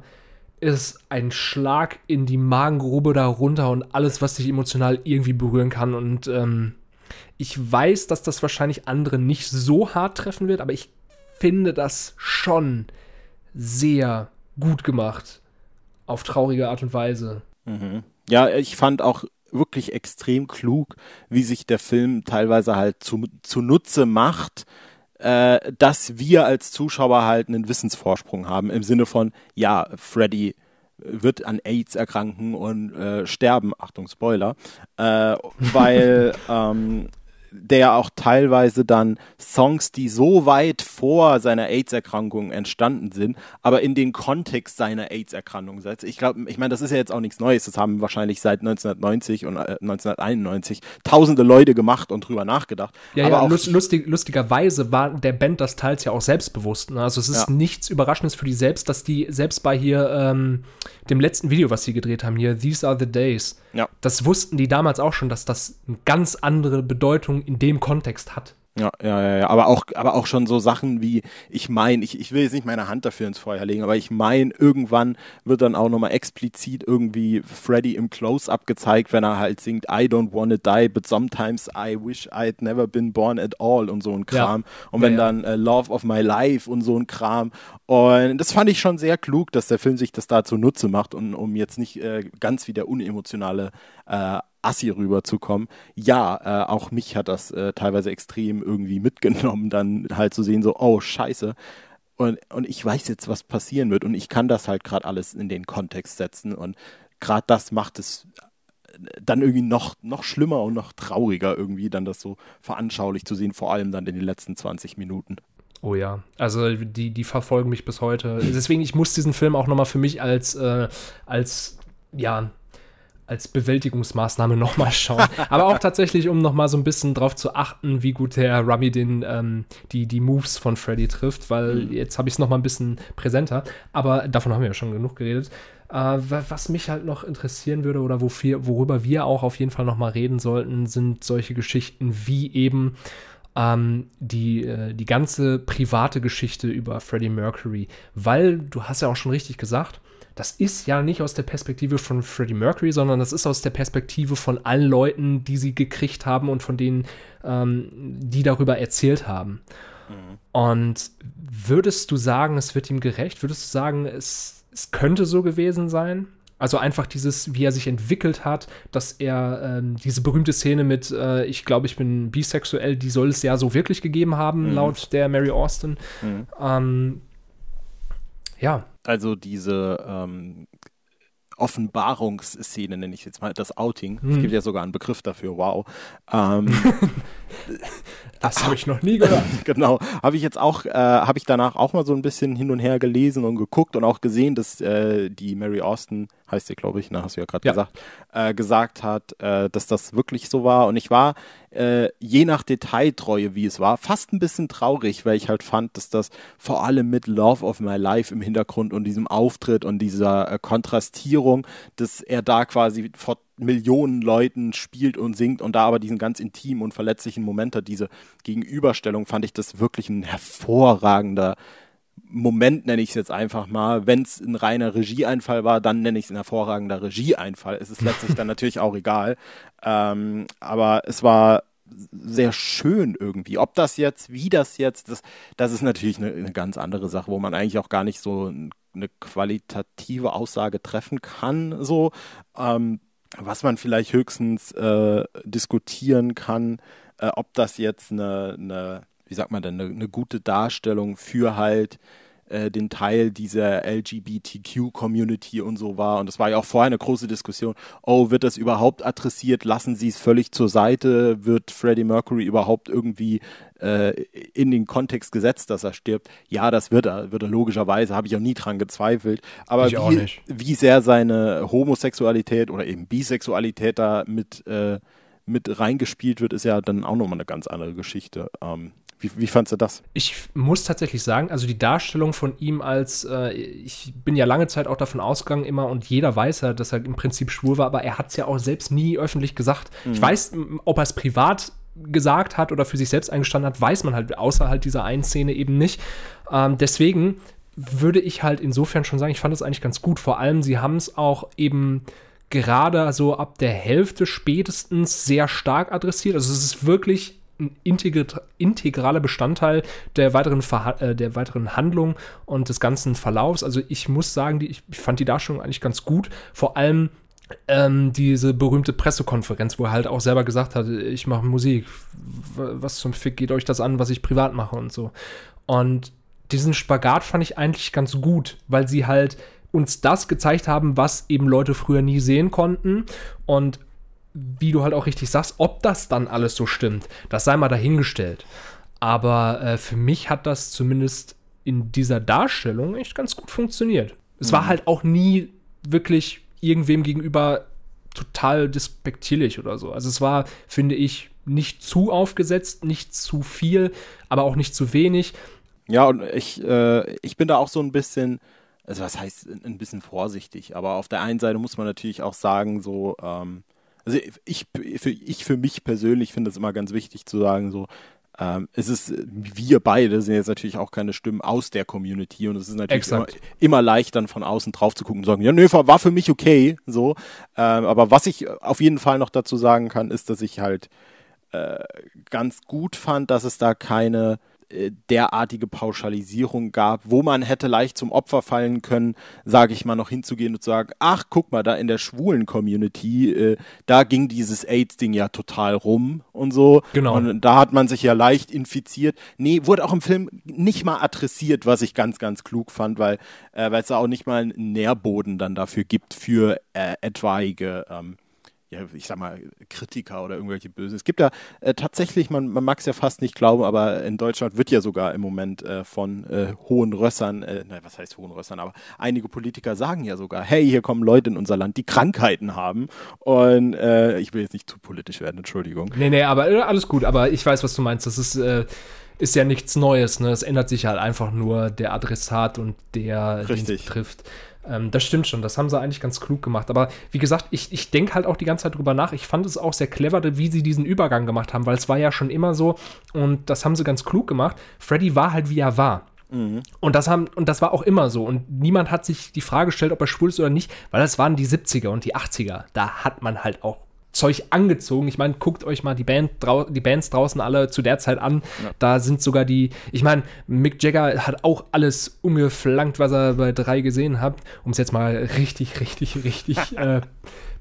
S1: ist ein Schlag in die Magengrube darunter und alles, was dich emotional irgendwie berühren kann und ähm, ich weiß, dass das wahrscheinlich andere nicht so hart treffen wird, aber ich finde das schon sehr gut gemacht. Auf traurige Art und Weise.
S2: Mhm. Ja, ich fand auch wirklich extrem klug, wie sich der Film teilweise halt zu, zunutze macht, äh, dass wir als Zuschauer halt einen Wissensvorsprung haben. Im Sinne von, ja, Freddy wird an AIDS erkranken und äh, sterben, Achtung Spoiler, äh, weil ähm, der auch teilweise dann Songs, die so weit vor seiner AIDS-Erkrankung entstanden sind, aber in den Kontext seiner AIDS-Erkrankung setzt. Ich glaube, ich meine, das ist ja jetzt auch nichts Neues. Das haben wahrscheinlich seit 1990 und äh, 1991 tausende Leute gemacht
S1: und drüber nachgedacht. Ja, aber ja, auch lustig, lustigerweise war der Band das teils ja auch selbstbewusst. Ne? Also es ist ja. nichts Überraschendes für die selbst, dass die selbst bei hier ähm, dem letzten Video, was sie gedreht haben, hier These Are the Days, ja. das wussten die damals auch schon, dass das eine ganz andere Bedeutung Ahnung in dem Kontext hat.
S2: Ja, ja, ja, aber auch, aber auch schon so Sachen wie, ich meine, ich, ich will jetzt nicht meine Hand dafür ins Feuer legen, aber ich meine, irgendwann wird dann auch nochmal explizit irgendwie Freddy im Close-Up gezeigt, wenn er halt singt, I don't wanna die, but sometimes I wish I'd never been born at all und so ein Kram. Ja. Und wenn ja, dann äh, Love of my life und so ein Kram. Und das fand ich schon sehr klug, dass der Film sich das da zunutze macht und um jetzt nicht äh, ganz wie der unemotionale äh, assi rüberzukommen. Ja, äh, auch mich hat das äh, teilweise extrem irgendwie mitgenommen, dann halt zu sehen, so, oh, scheiße. Und, und ich weiß jetzt, was passieren wird. Und ich kann das halt gerade alles in den Kontext setzen. Und gerade das macht es äh, dann irgendwie noch, noch schlimmer und noch trauriger, irgendwie dann das so veranschaulicht zu sehen, vor allem dann in den letzten 20 Minuten.
S1: Oh ja, also die, die verfolgen mich bis heute. Deswegen, ich muss diesen Film auch nochmal für mich als, äh, als ja, als Bewältigungsmaßnahme nochmal schauen. Aber auch tatsächlich, um nochmal so ein bisschen drauf zu achten, wie gut der Rummy den, ähm, die, die Moves von Freddy trifft, weil mhm. jetzt habe ich es nochmal ein bisschen präsenter. Aber davon haben wir ja schon genug geredet. Äh, was mich halt noch interessieren würde oder wofür, worüber wir auch auf jeden Fall nochmal reden sollten, sind solche Geschichten wie eben ähm, die, äh, die ganze private Geschichte über Freddie Mercury, weil du hast ja auch schon richtig gesagt, das ist ja nicht aus der Perspektive von Freddie Mercury, sondern das ist aus der Perspektive von allen Leuten, die sie gekriegt haben und von denen, ähm, die darüber erzählt haben. Mhm. Und würdest du sagen, es wird ihm gerecht? Würdest du sagen, es, es könnte so gewesen sein? Also einfach dieses, wie er sich entwickelt hat, dass er ähm, diese berühmte Szene mit äh, Ich glaube, ich bin bisexuell, die soll es ja so wirklich gegeben haben, mhm. laut der Mary Austin. Mhm. Ähm, ja. Also diese ähm,
S2: Offenbarungsszene nenne ich jetzt mal, das Outing. Mhm. Es gibt ja sogar einen Begriff dafür, wow. Ähm, das habe ich noch nie gehört. genau, habe ich jetzt auch, äh, habe ich danach auch mal so ein bisschen hin und her gelesen und geguckt und auch gesehen, dass äh, die Mary Austin heißt sie, glaube ich, ne, hast du ja gerade ja. gesagt, äh, gesagt hat, äh, dass das wirklich so war. Und ich war, äh, je nach Detailtreue, wie es war, fast ein bisschen traurig, weil ich halt fand, dass das vor allem mit Love of My Life im Hintergrund und diesem Auftritt und dieser äh, Kontrastierung, dass er da quasi vor Millionen Leuten spielt und singt und da aber diesen ganz intimen und verletzlichen Moment hat, diese Gegenüberstellung, fand ich das wirklich ein hervorragender Moment nenne ich es jetzt einfach mal. Wenn es ein reiner Regieeinfall war, dann nenne ich es ein hervorragender Regieeinfall. Es ist letztlich dann natürlich auch egal. Ähm, aber es war sehr schön irgendwie. Ob das jetzt, wie das jetzt, das, das ist natürlich eine, eine ganz andere Sache, wo man eigentlich auch gar nicht so eine qualitative Aussage treffen kann. So, ähm, was man vielleicht höchstens äh, diskutieren kann, äh, ob das jetzt eine, eine wie sagt man denn, eine, eine gute Darstellung für halt äh, den Teil dieser LGBTQ-Community und so war. Und das war ja auch vorher eine große Diskussion. Oh, wird das überhaupt adressiert? Lassen sie es völlig zur Seite? Wird Freddie Mercury überhaupt irgendwie äh, in den Kontext gesetzt, dass er stirbt? Ja, das wird er, wird er logischerweise, habe ich auch nie dran gezweifelt. Aber wie, wie sehr seine Homosexualität oder eben Bisexualität da mit äh, mit reingespielt wird, ist ja dann auch nochmal eine ganz andere Geschichte. Ähm, wie, wie fandst du das?
S1: Ich muss tatsächlich sagen, also die Darstellung von ihm als, äh, ich bin ja lange Zeit auch davon ausgegangen, immer und jeder weiß ja, dass er im Prinzip schwul war, aber er hat es ja auch selbst nie öffentlich gesagt. Mhm. Ich weiß, ob er es privat gesagt hat oder für sich selbst eingestanden hat, weiß man halt außerhalb dieser einen Szene eben nicht. Ähm, deswegen würde ich halt insofern schon sagen, ich fand es eigentlich ganz gut. Vor allem, sie haben es auch eben gerade so ab der Hälfte spätestens sehr stark adressiert. Also es ist wirklich ein integraler Bestandteil der weiteren, Verha äh, der weiteren Handlung und des ganzen Verlaufs. Also ich muss sagen, die, ich fand die Darstellung eigentlich ganz gut. Vor allem ähm, diese berühmte Pressekonferenz, wo er halt auch selber gesagt hat, ich mache Musik, was zum Fick geht euch das an, was ich privat mache und so. Und diesen Spagat fand ich eigentlich ganz gut, weil sie halt uns das gezeigt haben, was eben Leute früher nie sehen konnten und wie du halt auch richtig sagst, ob das dann alles so stimmt, das sei mal dahingestellt. Aber äh, für mich hat das zumindest in dieser Darstellung echt ganz gut funktioniert. Es mhm. war halt auch nie wirklich irgendwem gegenüber total despektierlich oder so. Also es war, finde ich, nicht zu aufgesetzt, nicht zu viel, aber auch nicht zu wenig. Ja, und ich, äh,
S2: ich bin da auch so ein bisschen, also was heißt ein bisschen vorsichtig, aber auf der einen Seite muss man natürlich auch sagen, so, ähm, also ich für, ich für mich persönlich finde es immer ganz wichtig zu sagen, so, ähm, es ist, wir beide sind jetzt natürlich auch keine Stimmen aus der Community und es ist natürlich immer, immer, leicht, dann von außen drauf zu gucken und sagen, ja, nö, war für mich okay, so. Ähm, aber was ich auf jeden Fall noch dazu sagen kann, ist, dass ich halt äh, ganz gut fand, dass es da keine äh, derartige Pauschalisierung gab, wo man hätte leicht zum Opfer fallen können, sage ich mal, noch hinzugehen und zu sagen, ach, guck mal, da in der schwulen Community, äh, da ging dieses AIDS-Ding ja total rum und so. Genau. Und da hat man sich ja leicht infiziert. Nee, wurde auch im Film nicht mal adressiert, was ich ganz, ganz klug fand, weil äh, es da auch nicht mal einen Nährboden dann dafür gibt für äh, etwaige ähm, ja, ich sag mal, Kritiker oder irgendwelche Bösen. Es gibt ja äh, tatsächlich, man, man mag es ja fast nicht glauben, aber in Deutschland wird ja sogar im Moment äh, von äh, hohen Rössern, äh, nein, was heißt hohen Rössern, aber einige Politiker sagen ja sogar, hey, hier kommen Leute in unser Land, die Krankheiten haben. Und äh, ich will jetzt nicht zu politisch werden, Entschuldigung.
S1: Nee, nee, aber äh, alles gut, aber ich weiß, was du meinst. Das ist äh, ist ja nichts Neues. Ne? Es ändert sich halt einfach nur der Adressat und der, Richtig. den trifft. Ähm, das stimmt schon, das haben sie eigentlich ganz klug gemacht. Aber wie gesagt, ich, ich denke halt auch die ganze Zeit drüber nach. Ich fand es auch sehr clever, wie sie diesen Übergang gemacht haben, weil es war ja schon immer so und das haben sie ganz klug gemacht. Freddy war halt wie er war. Mhm. Und das haben, und das war auch immer so. Und niemand hat sich die Frage gestellt, ob er schwul ist oder nicht, weil das waren die 70er und die 80er. Da hat man halt auch Zeug angezogen. Ich meine, guckt euch mal die, Band die Bands draußen alle zu der Zeit an. Ja. Da sind sogar die, ich meine, Mick Jagger hat auch alles umgeflankt, was er bei drei gesehen hat, um es jetzt mal richtig, richtig, richtig äh,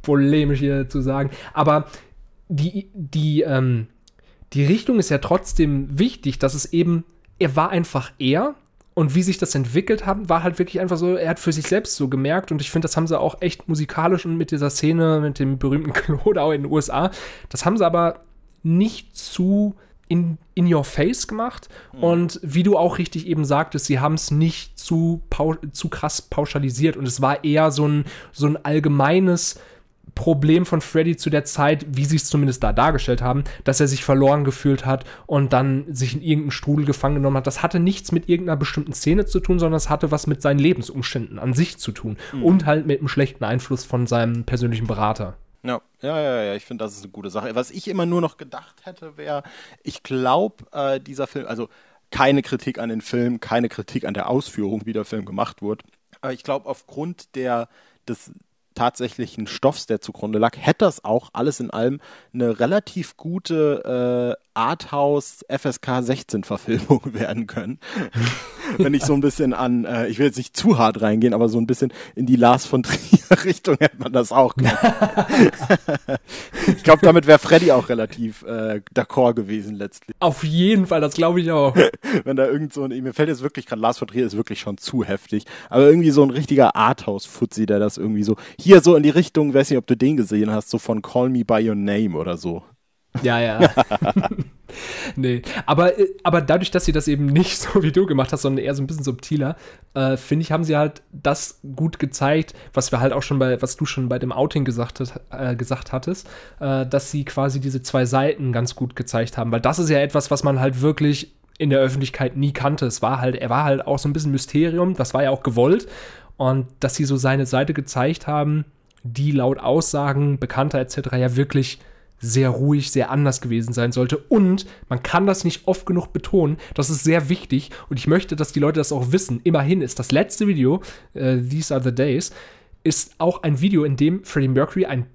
S1: polemisch hier zu sagen. Aber die, die, ähm, die Richtung ist ja trotzdem wichtig, dass es eben, er war einfach er und wie sich das entwickelt hat, war halt wirklich einfach so, er hat für sich selbst so gemerkt und ich finde, das haben sie auch echt musikalisch und mit dieser Szene, mit dem berühmten Klodau in den USA, das haben sie aber nicht zu in, in your face gemacht. Mhm. Und wie du auch richtig eben sagtest, sie haben es nicht zu, zu krass pauschalisiert und es war eher so ein, so ein allgemeines Problem von Freddy zu der Zeit, wie sie es zumindest da dargestellt haben, dass er sich verloren gefühlt hat und dann sich in irgendeinen Strudel gefangen genommen hat. Das hatte nichts mit irgendeiner bestimmten Szene zu tun, sondern es hatte was mit seinen Lebensumständen an sich zu tun mhm. und halt mit einem schlechten Einfluss von seinem persönlichen Berater.
S2: Ja, ja, ja, ja. ich finde, das ist eine gute Sache. Was ich immer nur noch gedacht hätte, wäre, ich glaube, äh, dieser Film, also keine Kritik an den Film, keine Kritik an der Ausführung, wie der Film gemacht wurde. Aber ich glaube, aufgrund der des tatsächlichen Stoffs, der zugrunde lag, hätte das auch alles in allem eine relativ gute äh, Arthouse FSK 16 Verfilmung werden können. Wenn ich so ein bisschen an, äh, ich will jetzt nicht zu hart reingehen, aber so ein bisschen in die Lars von Trier Richtung hätte man das auch ich glaube, damit wäre Freddy auch relativ äh, d'accord gewesen letztlich.
S1: Auf jeden Fall, das glaube ich auch.
S2: Wenn da irgend so ein, mir fällt jetzt wirklich gerade, Lars von Trier ist wirklich schon zu heftig, aber irgendwie so ein richtiger Arthouse-Fuzzi, der das irgendwie so, hier so in die Richtung, weiß nicht, ob du den gesehen hast, so von Call Me By Your Name oder so. Ja, ja.
S1: nee, aber, äh, aber dadurch, dass sie das eben nicht so wie du gemacht hast, sondern eher so ein bisschen subtiler, äh, finde ich, haben sie halt das gut gezeigt, was wir halt auch schon bei, was du schon bei dem Outing gesagt, äh, gesagt hattest, äh, dass sie quasi diese zwei Seiten ganz gut gezeigt haben, weil das ist ja etwas, was man halt wirklich in der Öffentlichkeit nie kannte. Es war halt, er war halt auch so ein bisschen Mysterium, das war ja auch gewollt und dass sie so seine Seite gezeigt haben, die laut Aussagen Bekannter etc. ja wirklich sehr ruhig, sehr anders gewesen sein sollte. Und man kann das nicht oft genug betonen. Das ist sehr wichtig und ich möchte, dass die Leute das auch wissen. Immerhin ist das letzte Video, äh, These Are the Days, ist auch ein Video, in dem Freddie Mercury ein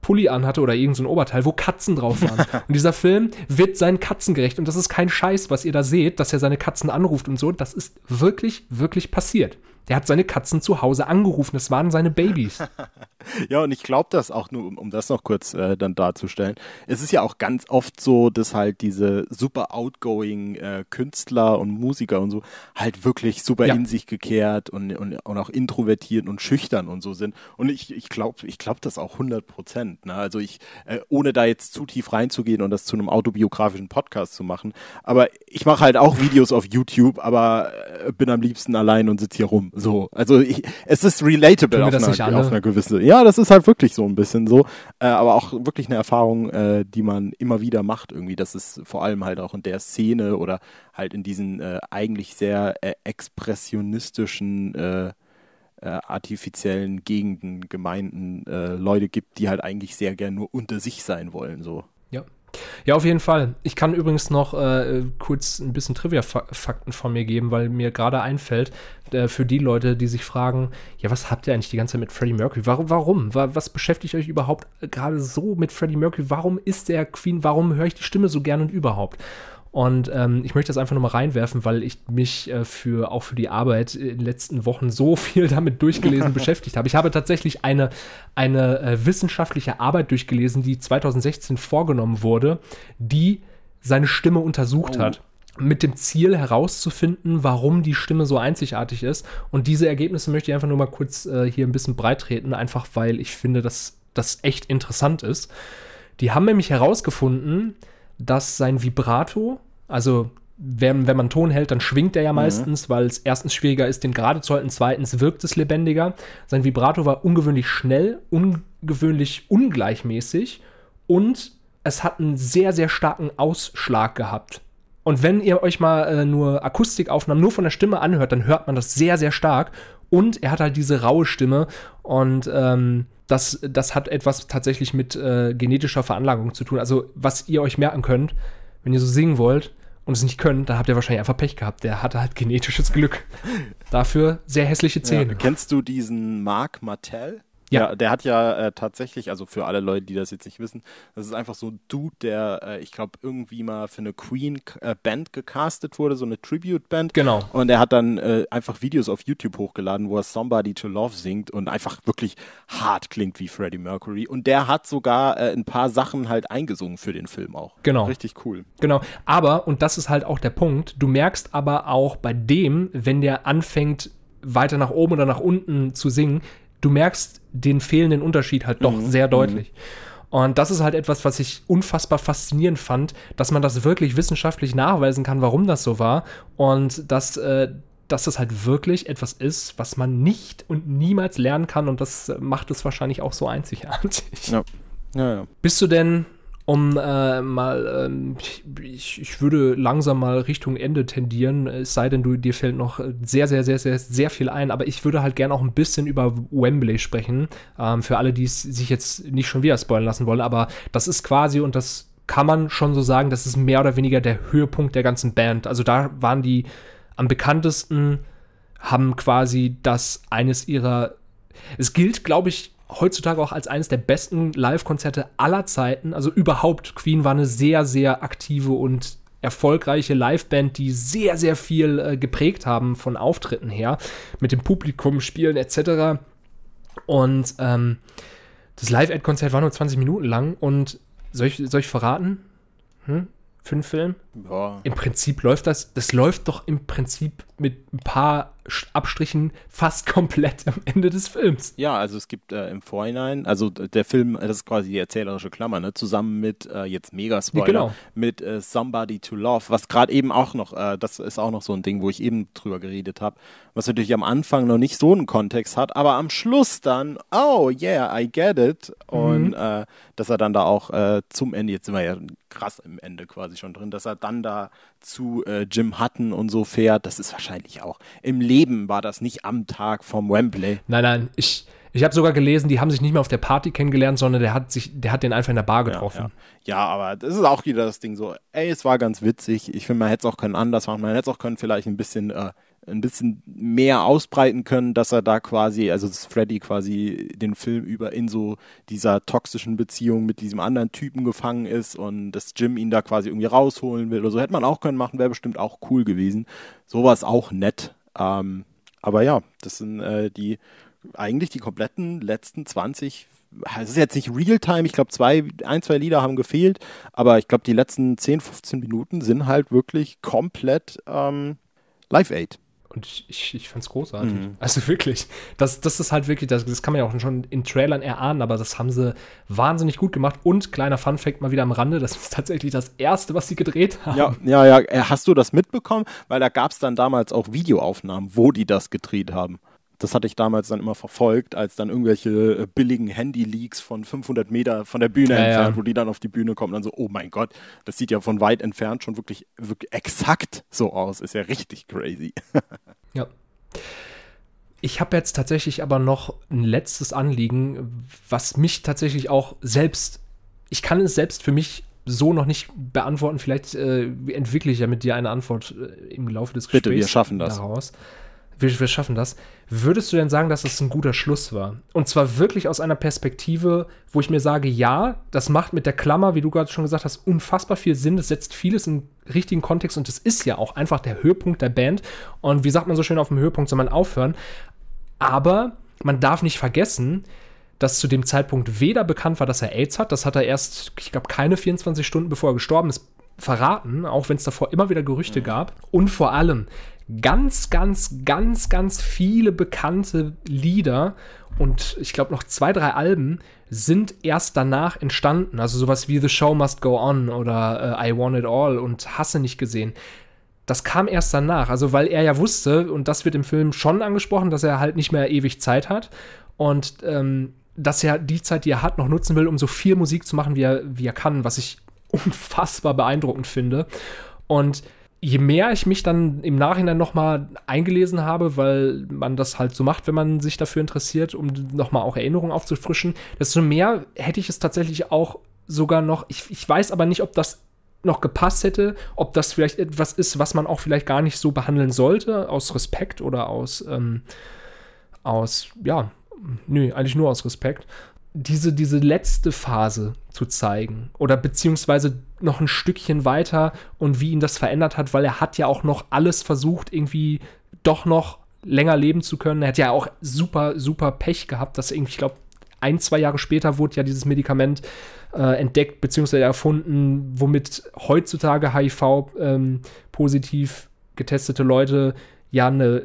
S1: Pulli anhatte oder irgendein so Oberteil, wo Katzen drauf waren. und dieser Film wird seinen Katzen gerecht. Und das ist kein Scheiß, was ihr da seht, dass er seine Katzen anruft und so. Das ist wirklich, wirklich passiert. Der hat seine Katzen zu Hause angerufen. Das waren seine Babys.
S2: ja, und ich glaube das auch nur, um, das noch kurz äh, dann darzustellen. Es ist ja auch ganz oft so, dass halt diese super outgoing äh, Künstler und Musiker und so halt wirklich super ja. in sich gekehrt und, und, und auch introvertiert und schüchtern und so sind. Und ich, ich glaube ich glaub das auch 100 Prozent. Ne? Also ich, äh, ohne da jetzt zu tief reinzugehen und das zu einem autobiografischen Podcast zu machen, aber ich mache halt auch Videos auf YouTube, aber äh, bin am liebsten allein und sitze hier rum. So, also ich, es ist relatable auf einer, auf einer, gewissen. Ja, das ist halt wirklich so ein bisschen so, äh, aber auch wirklich eine Erfahrung, äh, die man immer wieder macht irgendwie. Das ist vor allem halt auch in der Szene oder halt in diesen äh, eigentlich sehr äh, expressionistischen äh, äh, artifiziellen Gegenden, Gemeinden äh, Leute gibt, die halt eigentlich sehr gern nur unter sich sein wollen so.
S1: Ja, auf jeden Fall. Ich kann übrigens noch äh, kurz ein bisschen Trivia-Fakten von mir geben, weil mir gerade einfällt, äh, für die Leute, die sich fragen, ja, was habt ihr eigentlich die ganze Zeit mit Freddie Mercury? Warum? warum? Was beschäftigt euch überhaupt gerade so mit Freddie Mercury? Warum ist der Queen? Warum höre ich die Stimme so gern und überhaupt? Und ähm, ich möchte das einfach nochmal reinwerfen, weil ich mich äh, für auch für die Arbeit in den letzten Wochen so viel damit durchgelesen beschäftigt habe. Ich habe tatsächlich eine, eine äh, wissenschaftliche Arbeit durchgelesen, die 2016 vorgenommen wurde, die seine Stimme untersucht oh. hat mit dem Ziel herauszufinden, warum die Stimme so einzigartig ist. Und diese Ergebnisse möchte ich einfach nur mal kurz äh, hier ein bisschen breitreten, einfach weil ich finde, dass das echt interessant ist. Die haben nämlich herausgefunden, dass sein Vibrato, also wenn, wenn man Ton hält, dann schwingt er ja mhm. meistens, weil es erstens schwieriger ist, den gerade zu halten, zweitens wirkt es lebendiger. Sein Vibrato war ungewöhnlich schnell, ungewöhnlich ungleichmäßig und es hat einen sehr, sehr starken Ausschlag gehabt. Und wenn ihr euch mal äh, nur Akustikaufnahmen nur von der Stimme anhört, dann hört man das sehr, sehr stark. Und er hat halt diese raue Stimme und ähm, das, das hat etwas tatsächlich mit äh, genetischer Veranlagung zu tun. Also, was ihr euch merken könnt, wenn ihr so singen wollt und es nicht könnt, dann habt ihr wahrscheinlich einfach Pech gehabt. Der hatte halt genetisches Glück. Dafür sehr hässliche Zähne. Ja,
S2: kennst du diesen Mark Martell? Ja. ja. der hat ja äh, tatsächlich, also für alle Leute, die das jetzt nicht wissen, das ist einfach so ein Dude, der, äh, ich glaube, irgendwie mal für eine Queen-Band äh, gecastet wurde, so eine Tribute-Band. Genau. Und er hat dann äh, einfach Videos auf YouTube hochgeladen, wo er Somebody to Love singt und einfach wirklich hart klingt wie Freddie Mercury. Und der hat sogar äh, ein paar Sachen halt eingesungen für den Film auch. Genau. Richtig cool.
S1: Genau. Aber, und das ist halt auch der Punkt, du merkst aber auch bei dem, wenn der anfängt, weiter nach oben oder nach unten zu singen, du merkst den fehlenden Unterschied halt doch mhm. sehr mhm. deutlich. Mhm. Und das ist halt etwas, was ich unfassbar faszinierend fand, dass man das wirklich wissenschaftlich nachweisen kann, warum das so war. Und dass, äh, dass das halt wirklich etwas ist, was man nicht und niemals lernen kann. Und das äh, macht es wahrscheinlich auch so einzigartig. Ja. Ja, ja. Bist du denn um äh, mal, ähm, ich, ich, würde langsam mal Richtung Ende tendieren, es sei denn, du, dir fällt noch sehr, sehr, sehr, sehr, sehr viel ein, aber ich würde halt gerne auch ein bisschen über Wembley sprechen, ähm, für alle, die sich jetzt nicht schon wieder spoilern lassen wollen, aber das ist quasi und das kann man schon so sagen, das ist mehr oder weniger der Höhepunkt der ganzen Band. Also da waren die am bekanntesten, haben quasi das eines ihrer, es gilt, glaube ich, heutzutage auch als eines der besten Live-Konzerte aller Zeiten. Also überhaupt, Queen war eine sehr, sehr aktive und erfolgreiche Live-Band, die sehr, sehr viel äh, geprägt haben von Auftritten her, mit dem Publikum spielen etc. Und ähm, das Live-Ad-Konzert war nur 20 Minuten lang und soll ich, soll ich verraten? Hm? Für einen Film? Boah. Im Prinzip läuft das, das läuft doch im Prinzip mit ein paar Abstrichen fast komplett am Ende des Films.
S2: Ja, also es gibt äh, im Vorhinein, also der Film, das ist quasi die erzählerische Klammer, ne? zusammen mit, äh, jetzt mega Spoiler, genau. mit äh, Somebody to Love, was gerade eben auch noch, äh, das ist auch noch so ein Ding, wo ich eben drüber geredet habe, was natürlich am Anfang noch nicht so einen Kontext hat, aber am Schluss dann, oh yeah, I get it. Mhm. Und mhm. dass er dann da auch äh, zum Ende, jetzt sind wir ja krass im Ende quasi schon drin, dass er dann da zu äh, Jim Hutton und so fährt. Das ist wahrscheinlich auch. Im Leben
S1: war das nicht am Tag vom Wembley. Nein, nein, ich. Ich habe sogar gelesen, die haben sich nicht mehr auf der Party kennengelernt, sondern der hat sich, der hat den einfach in der Bar getroffen. Ja, ja.
S2: ja aber das ist auch wieder das Ding so, ey, es war ganz witzig. Ich finde, man hätte es auch können anders machen. Man hätte es auch können vielleicht ein bisschen äh, ein bisschen mehr ausbreiten können, dass er da quasi, also dass Freddy quasi den Film über in so dieser toxischen Beziehung mit diesem anderen Typen gefangen ist und dass Jim ihn da quasi irgendwie rausholen will oder so. Hätte man auch können machen, wäre bestimmt auch cool gewesen. Sowas auch nett. Ähm, aber ja, das sind äh, die eigentlich die kompletten letzten 20, es ist jetzt nicht Realtime, ich glaube, zwei, ein, zwei Lieder haben gefehlt, aber ich glaube, die letzten 10, 15 Minuten sind halt wirklich komplett ähm, Live-Aid. Und ich, ich, ich
S1: fand's großartig. Mhm. Also wirklich. Das, das ist halt wirklich, das, das kann man ja auch schon in Trailern erahnen, aber das haben sie wahnsinnig gut gemacht. Und kleiner Funfact mal wieder am Rande, das ist tatsächlich das erste, was sie gedreht haben. Ja,
S2: ja, ja. Äh, hast du das mitbekommen? Weil da gab es dann damals auch Videoaufnahmen, wo die das gedreht haben. Das hatte ich damals dann immer verfolgt, als dann irgendwelche äh, billigen Handy-Leaks von 500 Meter von der Bühne ja, entfernt, ja. wo die dann auf die Bühne kommen und dann so, oh mein Gott, das sieht ja von weit entfernt schon wirklich, wirklich exakt so aus. Ist ja richtig crazy.
S1: ja. Ich habe jetzt tatsächlich aber noch ein letztes Anliegen, was mich tatsächlich auch selbst, ich kann es selbst für mich so noch nicht beantworten. Vielleicht äh, entwickle ich ja mit dir eine Antwort äh, im Laufe des Gesprächs. Bitte, wir schaffen das. Daraus wir, wir schaffen das. Würdest du denn sagen, dass es das ein guter Schluss war? Und zwar wirklich aus einer Perspektive, wo ich mir sage, ja, das macht mit der Klammer, wie du gerade schon gesagt hast, unfassbar viel Sinn. Das setzt vieles in richtigen Kontext und das ist ja auch einfach der Höhepunkt der Band. Und wie sagt man so schön, auf dem Höhepunkt soll man aufhören. Aber man darf nicht vergessen, dass zu dem Zeitpunkt weder bekannt war, dass er AIDS hat, das hat er erst, ich glaube, keine 24 Stunden bevor er gestorben ist, verraten, auch wenn es davor immer wieder Gerüchte mhm. gab. Und vor allem, ganz, ganz, ganz, ganz viele bekannte Lieder und ich glaube noch zwei, drei Alben sind erst danach entstanden. Also sowas wie The Show Must Go On oder äh, I Want It All und Hasse nicht gesehen. Das kam erst danach, also weil er ja wusste, und das wird im Film schon angesprochen, dass er halt nicht mehr ewig Zeit hat und ähm, dass er die Zeit, die er hat, noch nutzen will, um so viel Musik zu machen, wie er, wie er kann, was ich unfassbar beeindruckend finde. Und je mehr ich mich dann im Nachhinein nochmal eingelesen habe, weil man das halt so macht, wenn man sich dafür interessiert, um nochmal auch Erinnerungen aufzufrischen, desto mehr hätte ich es tatsächlich auch sogar noch, ich, ich weiß aber nicht, ob das noch gepasst hätte, ob das vielleicht etwas ist, was man auch vielleicht gar nicht so behandeln sollte, aus Respekt oder aus, ähm, aus, ja, nö, eigentlich nur aus Respekt. Diese, diese letzte Phase, zu zeigen oder beziehungsweise noch ein Stückchen weiter und wie ihn das verändert hat, weil er hat ja auch noch alles versucht, irgendwie doch noch länger leben zu können. Er hat ja auch super, super Pech gehabt, dass irgendwie, ich glaube, ein, zwei Jahre später wurde ja dieses Medikament äh, entdeckt beziehungsweise erfunden, womit heutzutage HIV-positiv ähm, getestete Leute ja eine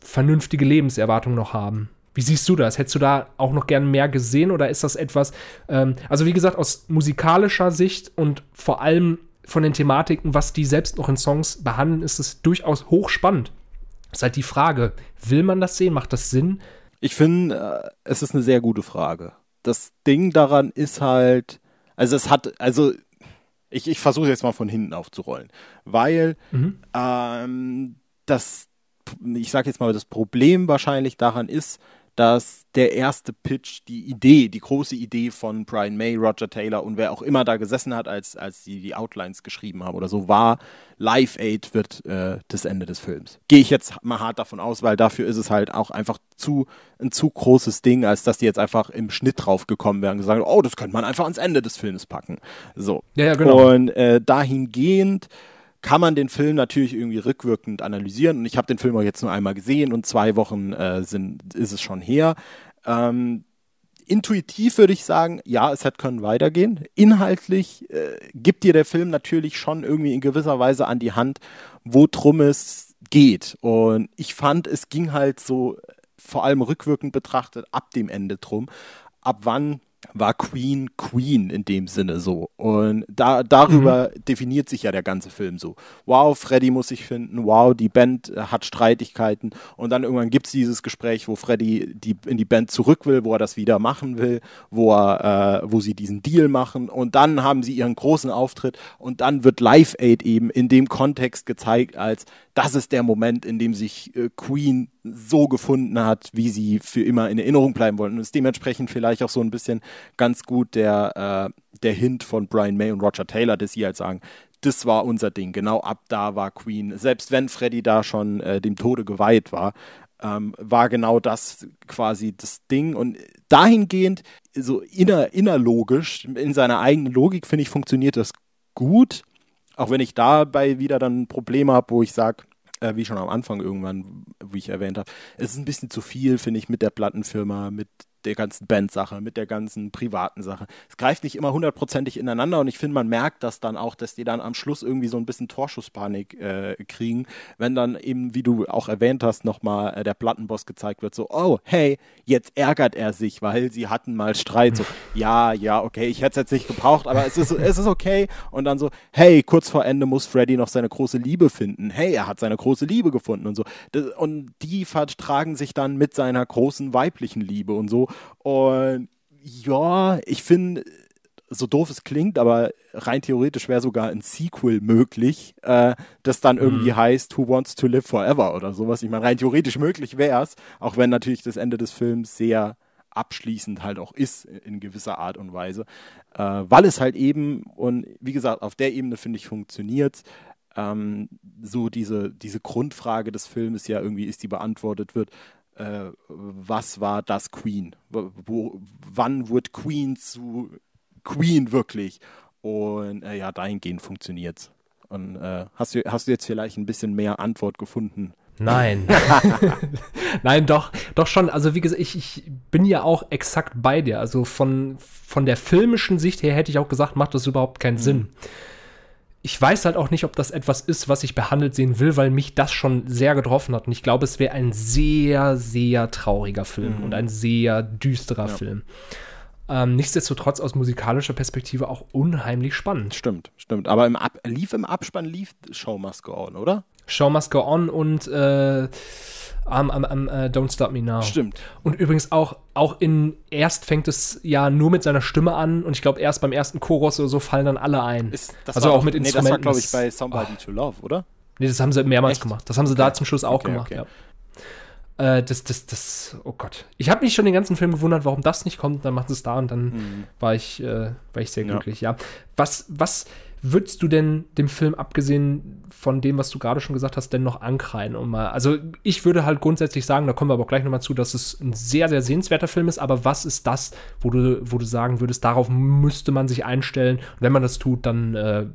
S1: vernünftige Lebenserwartung noch haben. Wie siehst du das? Hättest du da auch noch gern mehr gesehen oder ist das etwas, ähm, also wie gesagt, aus musikalischer Sicht und vor allem von den Thematiken, was die selbst noch in Songs behandeln, ist es durchaus hochspannend. Ist halt die Frage, will man das sehen? Macht das Sinn? Ich finde, äh, es ist eine sehr gute Frage. Das
S2: Ding daran ist halt, also es hat, also ich, ich versuche jetzt mal von hinten aufzurollen, weil mhm. ähm, das, ich sage jetzt mal, das Problem wahrscheinlich daran ist, dass der erste Pitch, die Idee, die große Idee von Brian May, Roger Taylor und wer auch immer da gesessen hat, als, als sie die Outlines geschrieben haben oder so, war Live Aid wird äh, das Ende des Films. Gehe ich jetzt mal hart davon aus, weil dafür ist es halt auch einfach zu, ein zu großes Ding, als dass die jetzt einfach im Schnitt drauf gekommen wären und gesagt, oh, das könnte man einfach ans Ende des Films packen. So. Ja, ja genau. Und äh, dahingehend kann man den Film natürlich irgendwie rückwirkend analysieren. Und ich habe den Film auch jetzt nur einmal gesehen und zwei Wochen äh, sind, ist es schon her. Ähm, intuitiv würde ich sagen, ja, es hätte können weitergehen. Inhaltlich äh, gibt dir der Film natürlich schon irgendwie in gewisser Weise an die Hand, wo drum es geht. Und ich fand, es ging halt so äh, vor allem rückwirkend betrachtet ab dem Ende drum, ab wann war Queen Queen in dem Sinne so. Und da, darüber mhm. definiert sich ja der ganze Film so. Wow, Freddy muss sich finden, wow, die Band äh, hat Streitigkeiten. Und dann irgendwann gibt es dieses Gespräch, wo Freddy die, in die Band zurück will, wo er das wieder machen will, wo, er, äh, wo sie diesen Deal machen. Und dann haben sie ihren großen Auftritt. Und dann wird Live Aid eben in dem Kontext gezeigt, als das ist der Moment, in dem sich äh, Queen so gefunden hat, wie sie für immer in Erinnerung bleiben wollen. Und ist dementsprechend vielleicht auch so ein bisschen ganz gut der. Äh, der Hint von Brian May und Roger Taylor, dass sie halt sagen, das war unser Ding. Genau ab da war Queen, selbst wenn Freddy da schon äh, dem Tode geweiht war, ähm, war genau das quasi das Ding. Und dahingehend, so inner, innerlogisch, in seiner eigenen Logik, finde ich, funktioniert das gut. Auch wenn ich dabei wieder dann Probleme habe, wo ich sage, äh, wie schon am Anfang irgendwann, wie ich erwähnt habe, es ist ein bisschen zu viel, finde ich, mit der Plattenfirma, mit der ganzen Bandsache, mit der ganzen privaten Sache. Es greift nicht immer hundertprozentig ineinander und ich finde, man merkt das dann auch, dass die dann am Schluss irgendwie so ein bisschen Torschusspanik äh, kriegen, wenn dann eben, wie du auch erwähnt hast, nochmal äh, der Plattenboss gezeigt wird, so, oh, hey, jetzt ärgert er sich, weil sie hatten mal Streit, so, ja, ja, okay, ich hätte es jetzt nicht gebraucht, aber es ist, es ist okay und dann so, hey, kurz vor Ende muss Freddy noch seine große Liebe finden, hey, er hat seine große Liebe gefunden und so. Das, und die vertragen sich dann mit seiner großen weiblichen Liebe und so und ja, ich finde, so doof es klingt, aber rein theoretisch wäre sogar ein Sequel möglich, äh, das dann irgendwie mhm. heißt Who Wants to Live Forever oder sowas. Ich meine, rein theoretisch möglich wäre es, auch wenn natürlich das Ende des Films sehr abschließend halt auch ist in gewisser Art und Weise, äh, weil es halt eben und wie gesagt auf der Ebene finde ich funktioniert ähm, so diese diese Grundfrage des Films ja irgendwie ist die beantwortet wird äh, was war das Queen? Wo, wann wurde Queen zu Queen wirklich? Und äh, ja, dahingehend funktioniert es. Und äh, hast, du, hast du jetzt vielleicht ein bisschen mehr Antwort gefunden? Nein.
S1: Nein, doch, doch schon. Also wie gesagt, ich, ich bin ja auch exakt bei dir. Also von, von der filmischen Sicht her hätte ich auch gesagt, macht das überhaupt keinen mhm. Sinn ich weiß halt auch nicht, ob das etwas ist, was ich behandelt sehen will, weil mich das schon sehr getroffen hat. Und ich glaube, es wäre ein sehr, sehr trauriger Film mhm. und ein sehr düsterer ja. Film. Ähm, nichtsdestotrotz aus musikalischer Perspektive auch unheimlich spannend. Stimmt, stimmt. Aber im Ab lief im Abspann lief Show Must Go On, oder? Show Must Go On und äh, um, um, um, uh, äh, Don't Stop Me Now. Stimmt. Und übrigens auch, auch in Erst fängt es ja nur mit seiner Stimme an und ich glaube, erst beim ersten Chorus oder so fallen dann alle ein. Ist, also auch, auch mit nee, Instrumenten. das war, glaube ich, bei Somebody oh. to Love, oder? Nee, das haben sie mehrmals Echt? gemacht. Das haben sie okay. da zum Schluss auch okay, gemacht, okay. Ja. Äh, das, das, das, oh Gott. Ich habe mich schon den ganzen Film gewundert, warum das nicht kommt. Dann macht es da und dann mhm. war, ich, äh, war ich sehr glücklich, ja. ja. Was, was, würdest du denn dem Film, abgesehen von dem, was du gerade schon gesagt hast, denn noch ankreien? Um mal, also ich würde halt grundsätzlich sagen, da kommen wir aber auch gleich nochmal zu, dass es ein sehr, sehr sehenswerter Film ist, aber was ist das, wo du, wo du sagen würdest, darauf müsste man sich einstellen? Und wenn man das tut, dann äh,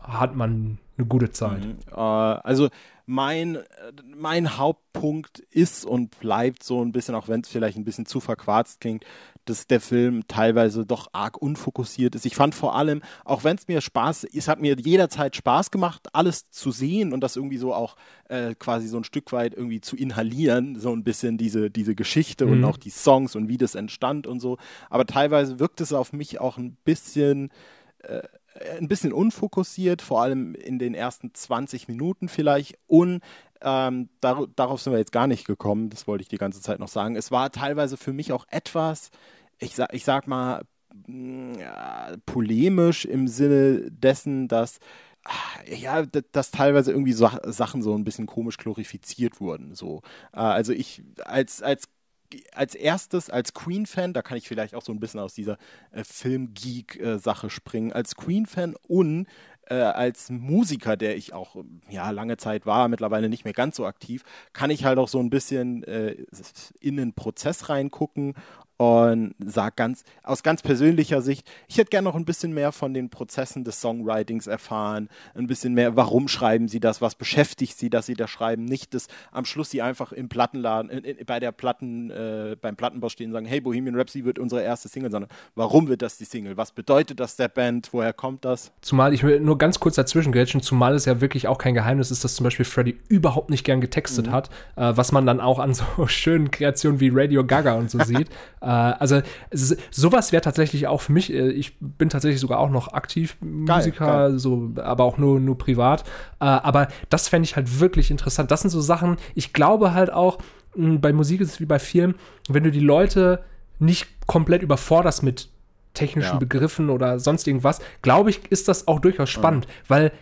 S1: hat man eine gute Zeit. Mhm.
S2: Äh, also mein, mein Hauptpunkt ist und bleibt so ein bisschen, auch wenn es vielleicht ein bisschen zu verquarzt klingt, dass der Film teilweise doch arg unfokussiert ist. Ich fand vor allem, auch wenn es mir Spaß, es hat mir jederzeit Spaß gemacht, alles zu sehen und das irgendwie so auch äh, quasi so ein Stück weit irgendwie zu inhalieren, so ein bisschen diese, diese Geschichte mhm. und auch die Songs und wie das entstand und so. Aber teilweise wirkt es auf mich auch ein bisschen. Äh, ein bisschen unfokussiert, vor allem in den ersten 20 Minuten vielleicht. Und ähm, dar darauf sind wir jetzt gar nicht gekommen, das wollte ich die ganze Zeit noch sagen. Es war teilweise für mich auch etwas, ich, sa ich sag mal, mm, polemisch im Sinne dessen, dass ah, ja, dass teilweise irgendwie so Sachen so ein bisschen komisch glorifiziert wurden. So. Äh, also ich als, als als erstes, als Queen-Fan, da kann ich vielleicht auch so ein bisschen aus dieser äh, Film-Geek-Sache springen, als Queen-Fan und äh, als Musiker, der ich auch ja lange Zeit war, mittlerweile nicht mehr ganz so aktiv, kann ich halt auch so ein bisschen äh, in den Prozess reingucken und sage ganz, aus ganz persönlicher Sicht, ich hätte gerne noch ein bisschen mehr von den Prozessen des Songwritings erfahren, ein bisschen mehr, warum schreiben sie das, was beschäftigt sie, dass sie das schreiben, nicht, dass am Schluss sie einfach im Plattenladen, in, in, bei der Platten, äh, beim Plattenboss stehen und sagen, hey, Bohemian Rhapsody wird unsere erste Single, sondern warum wird das die Single, was bedeutet das der Band, woher kommt das?
S1: Zumal, ich will nur ganz kurz dazwischen grätschen, zumal es ja wirklich auch kein Geheimnis ist, dass zum Beispiel Freddy überhaupt nicht gern getextet mhm. hat, äh, was man dann auch an so schönen Kreationen wie Radio Gaga und so sieht. Äh, also sowas wäre tatsächlich auch für mich, äh, ich bin tatsächlich sogar auch noch aktiv Musiker, geil, so, aber auch nur, nur privat. Äh, aber das fände ich halt wirklich interessant. Das sind so Sachen, ich glaube halt auch, hm, bei Musik ist es wie bei Film, wenn du die Leute nicht komplett überforderst mit technischen ja. Begriffen oder sonst irgendwas, glaube ich, ist das auch durchaus mhm. spannend, mhm. weil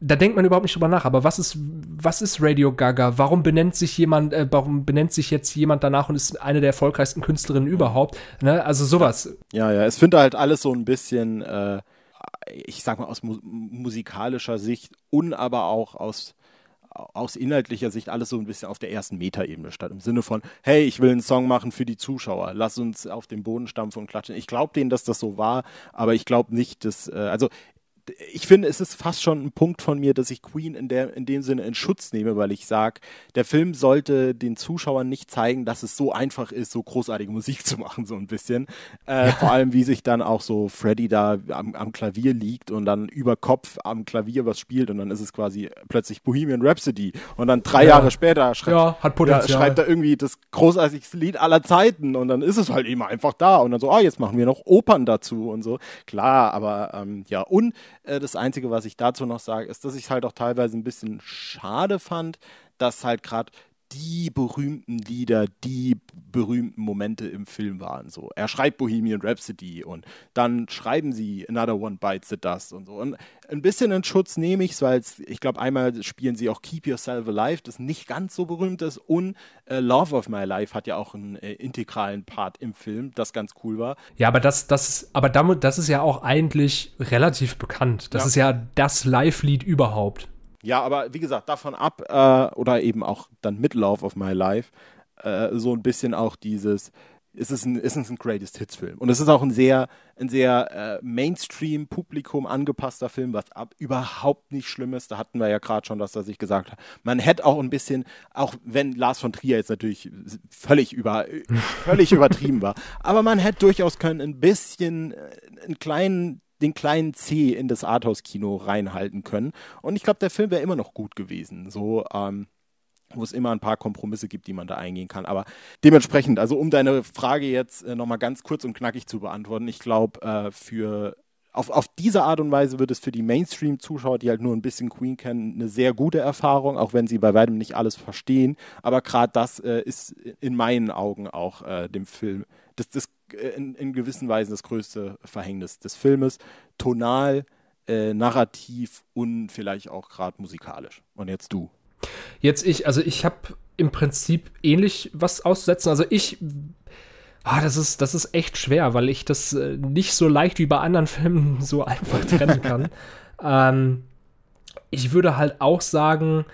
S1: da denkt man überhaupt nicht drüber nach, aber was ist, was ist Radio Gaga? Warum benennt sich jemand, äh, warum benennt sich jetzt jemand danach und ist eine der erfolgreichsten Künstlerinnen überhaupt? Ne? Also sowas.
S2: Ja, ja, es findet halt alles so ein bisschen, äh, ich sag mal, aus mu musikalischer Sicht und aber auch aus aus inhaltlicher Sicht alles so ein bisschen auf der ersten Metaebene statt. Im Sinne von, hey, ich will einen Song machen für die Zuschauer, lass uns auf den Boden stampfen und klatschen. Ich glaube denen, dass das so war, aber ich glaube nicht, dass, äh, also ich finde, es ist fast schon ein Punkt von mir, dass ich Queen in, der, in dem Sinne in Schutz nehme, weil ich sage, der Film sollte den Zuschauern nicht zeigen, dass es so einfach ist, so großartige Musik zu machen, so ein bisschen. Äh, ja. Vor allem, wie sich dann auch so Freddy da am, am, Klavier liegt und dann über Kopf am Klavier was spielt und dann ist es quasi plötzlich Bohemian Rhapsody. Und dann drei ja. Jahre später schrei ja, schreibt er irgendwie das großartigste Lied aller Zeiten und dann ist es halt eben einfach da. Und dann so, ah, oh, jetzt machen wir noch Opern dazu und so. Klar, aber ähm, ja, und äh, das Einzige, was ich dazu noch sage, ist, dass ich es halt auch teilweise ein bisschen schade fand, dass halt gerade die berühmten Lieder, die berühmten Momente im Film waren. So, er schreibt Bohemian Rhapsody und dann schreiben sie Another One Bites the Dust und so. Und ein bisschen in Schutz nehme ich es, weil ich glaube, einmal spielen sie auch Keep Yourself Alive, das nicht ganz so berühmt ist. Und äh, Love of
S1: My Life hat ja auch einen äh, integralen Part im Film, das ganz cool war. Ja, aber das, das, aber damit, das ist ja auch eigentlich relativ bekannt. Das ja. ist ja das Live-Lied überhaupt.
S2: Ja, aber wie gesagt, davon ab äh, oder eben auch dann mit Love of My Life äh, so ein bisschen auch dieses, es ist ein, es ein Greatest Hits Film. Und es ist auch ein sehr, ein sehr äh, Mainstream-Publikum angepasster Film, was ab, überhaupt nicht schlimm ist. Da hatten wir ja gerade schon, dass er sich gesagt hat. Man hätte auch ein bisschen, auch wenn Lars von Trier jetzt natürlich völlig, über, völlig übertrieben war, aber man hätte durchaus können ein bisschen, äh, einen kleinen den kleinen C in das Arthouse-Kino reinhalten können. Und ich glaube, der Film wäre immer noch gut gewesen. So, ähm, wo es immer ein paar Kompromisse gibt, die man da eingehen kann. Aber dementsprechend, also um deine Frage jetzt äh, nochmal ganz kurz und knackig zu beantworten, ich glaube, äh, für auf, auf diese Art und Weise wird es für die Mainstream-Zuschauer, die halt nur ein bisschen Queen kennen, eine sehr gute Erfahrung, auch wenn sie bei weitem nicht alles verstehen. Aber gerade das äh, ist in meinen Augen auch äh, dem Film, das, das äh, in, in gewissen Weisen das größte Verhängnis des Filmes. Tonal, äh, narrativ und vielleicht auch gerade
S1: musikalisch. Und jetzt du. Jetzt ich, also ich habe im Prinzip ähnlich was auszusetzen. Also ich Ah, das ist, das ist echt schwer, weil ich das äh, nicht so leicht wie bei anderen Filmen so einfach trennen kann. ähm, ich würde halt auch sagen,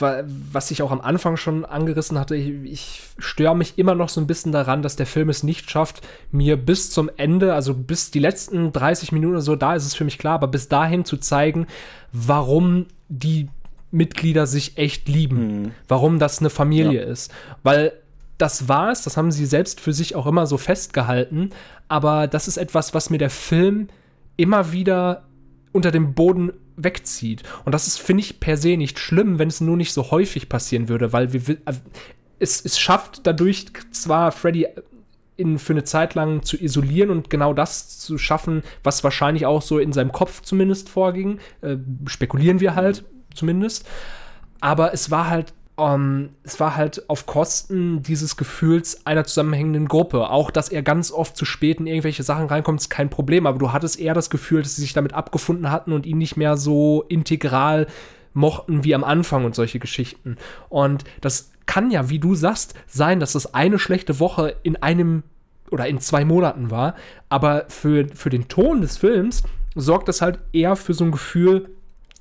S1: was ich auch am Anfang schon angerissen hatte, ich, ich störe mich immer noch so ein bisschen daran, dass der Film es nicht schafft, mir bis zum Ende, also bis die letzten 30 Minuten oder so, da ist es für mich klar, aber bis dahin zu zeigen, warum die Mitglieder sich echt lieben, mhm. warum das eine Familie ja. ist. Weil das war es, das haben sie selbst für sich auch immer so festgehalten, aber das ist etwas, was mir der Film immer wieder unter dem Boden wegzieht. Und das ist, finde ich, per se nicht schlimm, wenn es nur nicht so häufig passieren würde, weil wir, äh, es, es schafft dadurch zwar Freddy äh, in, für eine Zeit lang zu isolieren und genau das zu schaffen, was wahrscheinlich auch so in seinem Kopf zumindest vorging. Äh, spekulieren wir halt zumindest. Aber es war halt ähm, es war halt auf Kosten dieses Gefühls einer zusammenhängenden Gruppe. Auch, dass er ganz oft zu spät in irgendwelche Sachen reinkommt, ist kein Problem. Aber du hattest eher das Gefühl, dass sie sich damit abgefunden hatten und ihn nicht mehr so integral mochten wie am Anfang und solche Geschichten. Und das kann ja, wie du sagst, sein, dass das eine schlechte Woche in einem oder in zwei Monaten war. Aber für, für den Ton des Films sorgt das halt eher für so ein Gefühl,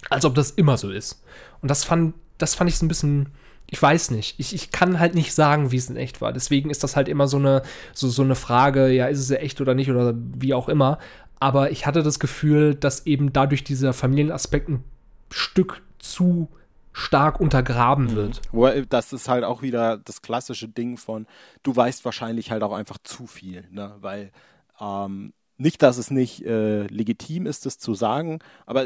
S1: als ob das immer so ist. Und das fand, das fand ich so ein bisschen ich weiß nicht. Ich, ich kann halt nicht sagen, wie es in echt war. Deswegen ist das halt immer so eine, so, so eine Frage, ja, ist es echt oder nicht oder wie auch immer. Aber ich hatte das Gefühl, dass eben dadurch dieser Familienaspekt ein Stück zu stark untergraben mhm. wird.
S2: Äh, das ist halt auch wieder das klassische Ding von, du weißt wahrscheinlich halt auch einfach zu viel, ne? weil ähm, nicht, dass es nicht äh, legitim ist, das zu sagen, aber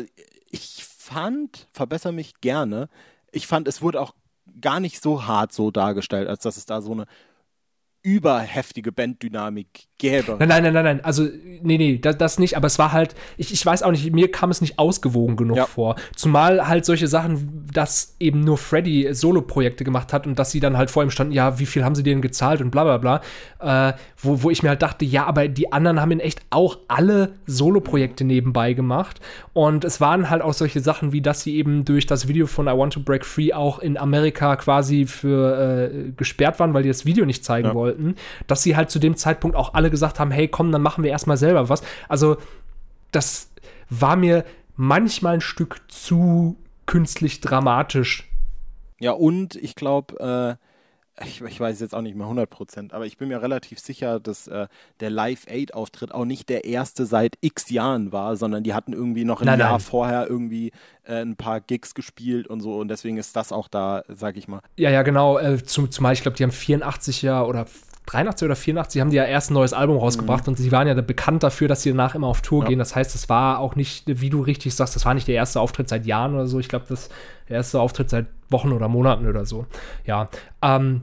S2: ich fand, verbessere mich gerne, ich fand, es wurde auch gar nicht so hart so dargestellt, als dass es da so eine überheftige Banddynamik gäbe. Nein, nein,
S1: nein, nein, nein. Also, nee, nee, das, das, nicht. Aber es war halt, ich, ich weiß auch nicht, mir kam es nicht ausgewogen genug ja. vor. Zumal halt solche Sachen, dass eben nur Freddy Solo-Projekte gemacht hat und dass sie dann halt vor ihm standen, ja, wie viel haben sie denen gezahlt und bla, bla, bla. Äh, wo, wo ich mir halt dachte, ja, aber die anderen haben in echt auch alle Solo-Projekte nebenbei gemacht. Und es waren halt auch solche Sachen, wie dass sie eben durch das Video von I Want to Break Free auch in Amerika quasi für äh, gesperrt waren, weil die das Video nicht zeigen ja. wollten wollten, dass sie halt zu dem Zeitpunkt auch alle gesagt haben, hey, komm, dann machen wir erstmal selber was. Also das war mir manchmal ein Stück zu künstlich dramatisch.
S2: Ja, und ich glaube, äh ich, ich, weiß jetzt auch nicht mehr 100 Prozent, aber ich bin mir relativ sicher, dass äh, der Live-Aid-Auftritt auch nicht der erste seit x Jahren war, sondern die hatten irgendwie noch ein nein, Jahr nein. vorher irgendwie äh, ein paar Gigs gespielt und so und deswegen ist das auch da, sag ich mal.
S1: Ja, ja, genau. Äh, zum, zumal ich glaube, die haben 84 Jahre oder 83 oder 84 haben die ja erst ein neues Album rausgebracht mhm. und sie waren ja bekannt dafür, dass sie danach immer auf Tour ja. gehen. Das heißt, das war auch nicht, wie du richtig sagst, das war nicht der erste Auftritt seit Jahren oder so. Ich glaube, das erste Auftritt seit Wochen oder Monaten oder so. Ja. Ähm,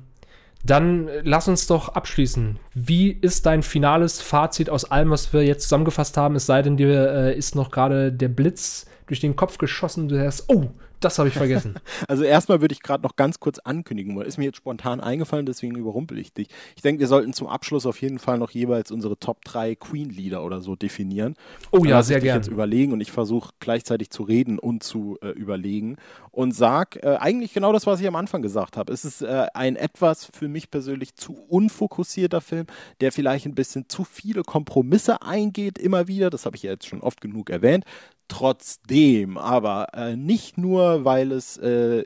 S1: dann äh, lass uns doch abschließen. Wie ist dein finales Fazit aus allem, was wir jetzt zusammengefasst haben? Es sei denn, dir äh, ist noch gerade der Blitz durch den Kopf geschossen. Du sagst, oh, das habe ich vergessen.
S2: also erstmal würde ich gerade noch ganz kurz ankündigen wollen. Ist mir jetzt spontan eingefallen, deswegen überrumpel ich dich. Ich denke, wir sollten zum Abschluss auf jeden Fall noch jeweils unsere Top 3 Queen-Lieder oder so definieren. Oh Dann ja, sehr gerne. jetzt überlegen und ich versuche gleichzeitig zu reden und zu äh, überlegen und sag äh, eigentlich genau das, was ich am Anfang gesagt habe. Es ist äh, ein etwas für mich persönlich zu unfokussierter Film, der vielleicht ein bisschen zu viele Kompromisse eingeht immer wieder. Das habe ich ja jetzt schon oft genug erwähnt trotzdem, aber äh, nicht nur, weil es äh,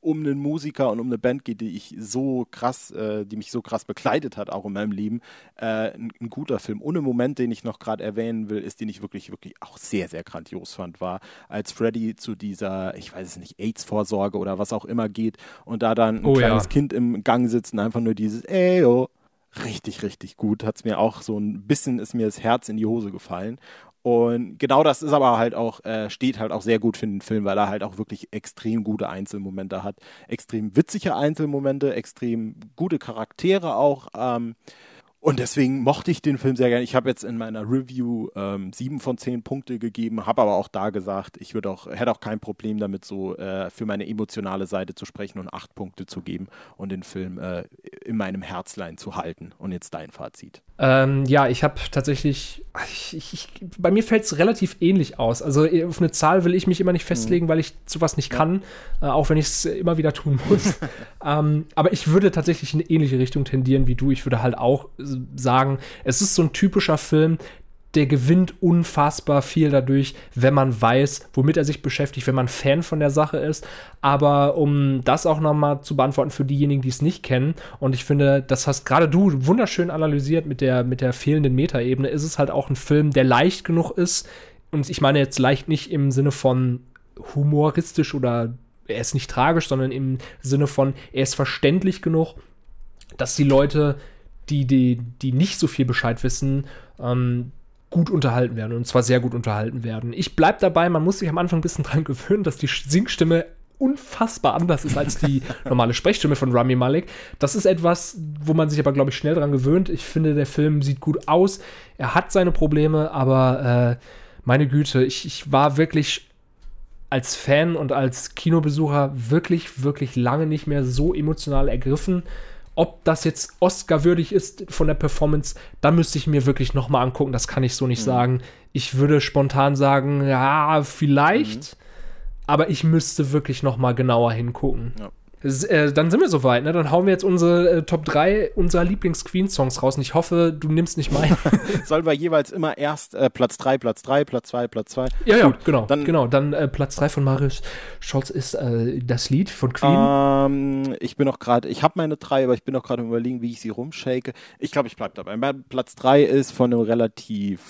S2: um einen Musiker und um eine Band geht, die ich so krass, äh, die mich so krass begleitet hat, auch in meinem Leben, äh, ein, ein, guter Film. Ohne Moment, den ich noch gerade erwähnen will, ist, den ich wirklich, wirklich auch sehr, sehr grandios fand, war, als Freddy zu dieser, ich weiß es nicht, AIDS-Vorsorge oder was auch immer geht und da dann ein oh, kleines ja. Kind im Gang sitzt und einfach nur dieses ey, Eyo. Richtig, richtig gut. Hat es mir auch so ein bisschen, ist mir das Herz in die Hose gefallen. Und genau das ist aber halt auch, äh, steht halt auch sehr gut für den Film, weil er halt auch wirklich extrem gute Einzelmomente hat. Extrem witzige Einzelmomente, extrem gute Charaktere auch. Ähm, und deswegen mochte ich den Film sehr gerne. Ich habe jetzt in meiner Review ähm, sieben von zehn Punkte gegeben, habe aber auch da gesagt, ich würde auch, hätte auch kein Problem damit, so äh, für meine emotionale Seite zu sprechen und acht Punkte zu geben und den Film äh, in meinem Herzlein zu halten. Und jetzt dein Fazit.
S1: Ähm, ja, ich habe tatsächlich, ich, ich, bei mir fällt es relativ ähnlich aus. Also äh, auf eine Zahl will ich mich immer nicht mhm. festlegen, weil ich sowas nicht ja. kann, äh, auch wenn ich es immer wieder tun muss. ähm, aber ich würde tatsächlich in eine ähnliche Richtung tendieren wie du. Ich würde halt auch äh, sagen, es ist so ein typischer Film, der gewinnt unfassbar viel dadurch, wenn man weiß, womit er sich beschäftigt, wenn man Fan von der Sache ist. Aber um das auch nochmal zu beantworten für diejenigen, die es nicht kennen, und ich finde, das hast gerade du wunderschön analysiert mit der, mit der fehlenden Metaebene, ist es halt auch ein Film, der leicht genug ist. Und ich meine jetzt leicht nicht im Sinne von humoristisch oder er ist nicht tragisch, sondern im Sinne von, er ist verständlich genug, dass die Leute, die, die, die nicht so viel Bescheid wissen, ähm, gut unterhalten werden und zwar sehr gut unterhalten werden. Ich bleibe dabei, man muss sich am Anfang ein bisschen dran gewöhnen, dass die Singstimme unfassbar anders ist als die normale Sprechstimme von Rami Malek. Das ist etwas, wo man sich aber, glaube ich, schnell dran gewöhnt. Ich finde, der Film sieht gut aus. Er hat seine Probleme, aber äh, meine Güte, ich, ich war wirklich als Fan und als Kinobesucher wirklich, wirklich lange nicht mehr so emotional ergriffen ob das jetzt Oscar-würdig ist von der Performance, da müsste ich mir wirklich nochmal angucken. Das kann ich so nicht mhm. sagen. Ich würde spontan sagen, ja, vielleicht. Mhm. Aber ich müsste wirklich nochmal genauer hingucken. Ja. Äh, dann sind wir soweit, ne? Dann hauen wir jetzt unsere äh, Top 3 unserer Lieblings-Queen-Songs raus. Und ich hoffe, du nimmst nicht meinen.
S2: Sollen wir jeweils immer erst äh, Platz 3, Platz 3, Platz 2, Platz 2? Ja, Gut, ja, genau. Dann, genau.
S1: dann äh, Platz 3 von Marius Scholz ist äh, das Lied von Queen.
S2: Ähm, ich bin noch gerade, ich habe meine 3, aber ich bin noch gerade am überlegen, wie ich sie rumshake. Ich glaube, ich bleibe dabei. Platz 3 ist von einem relativ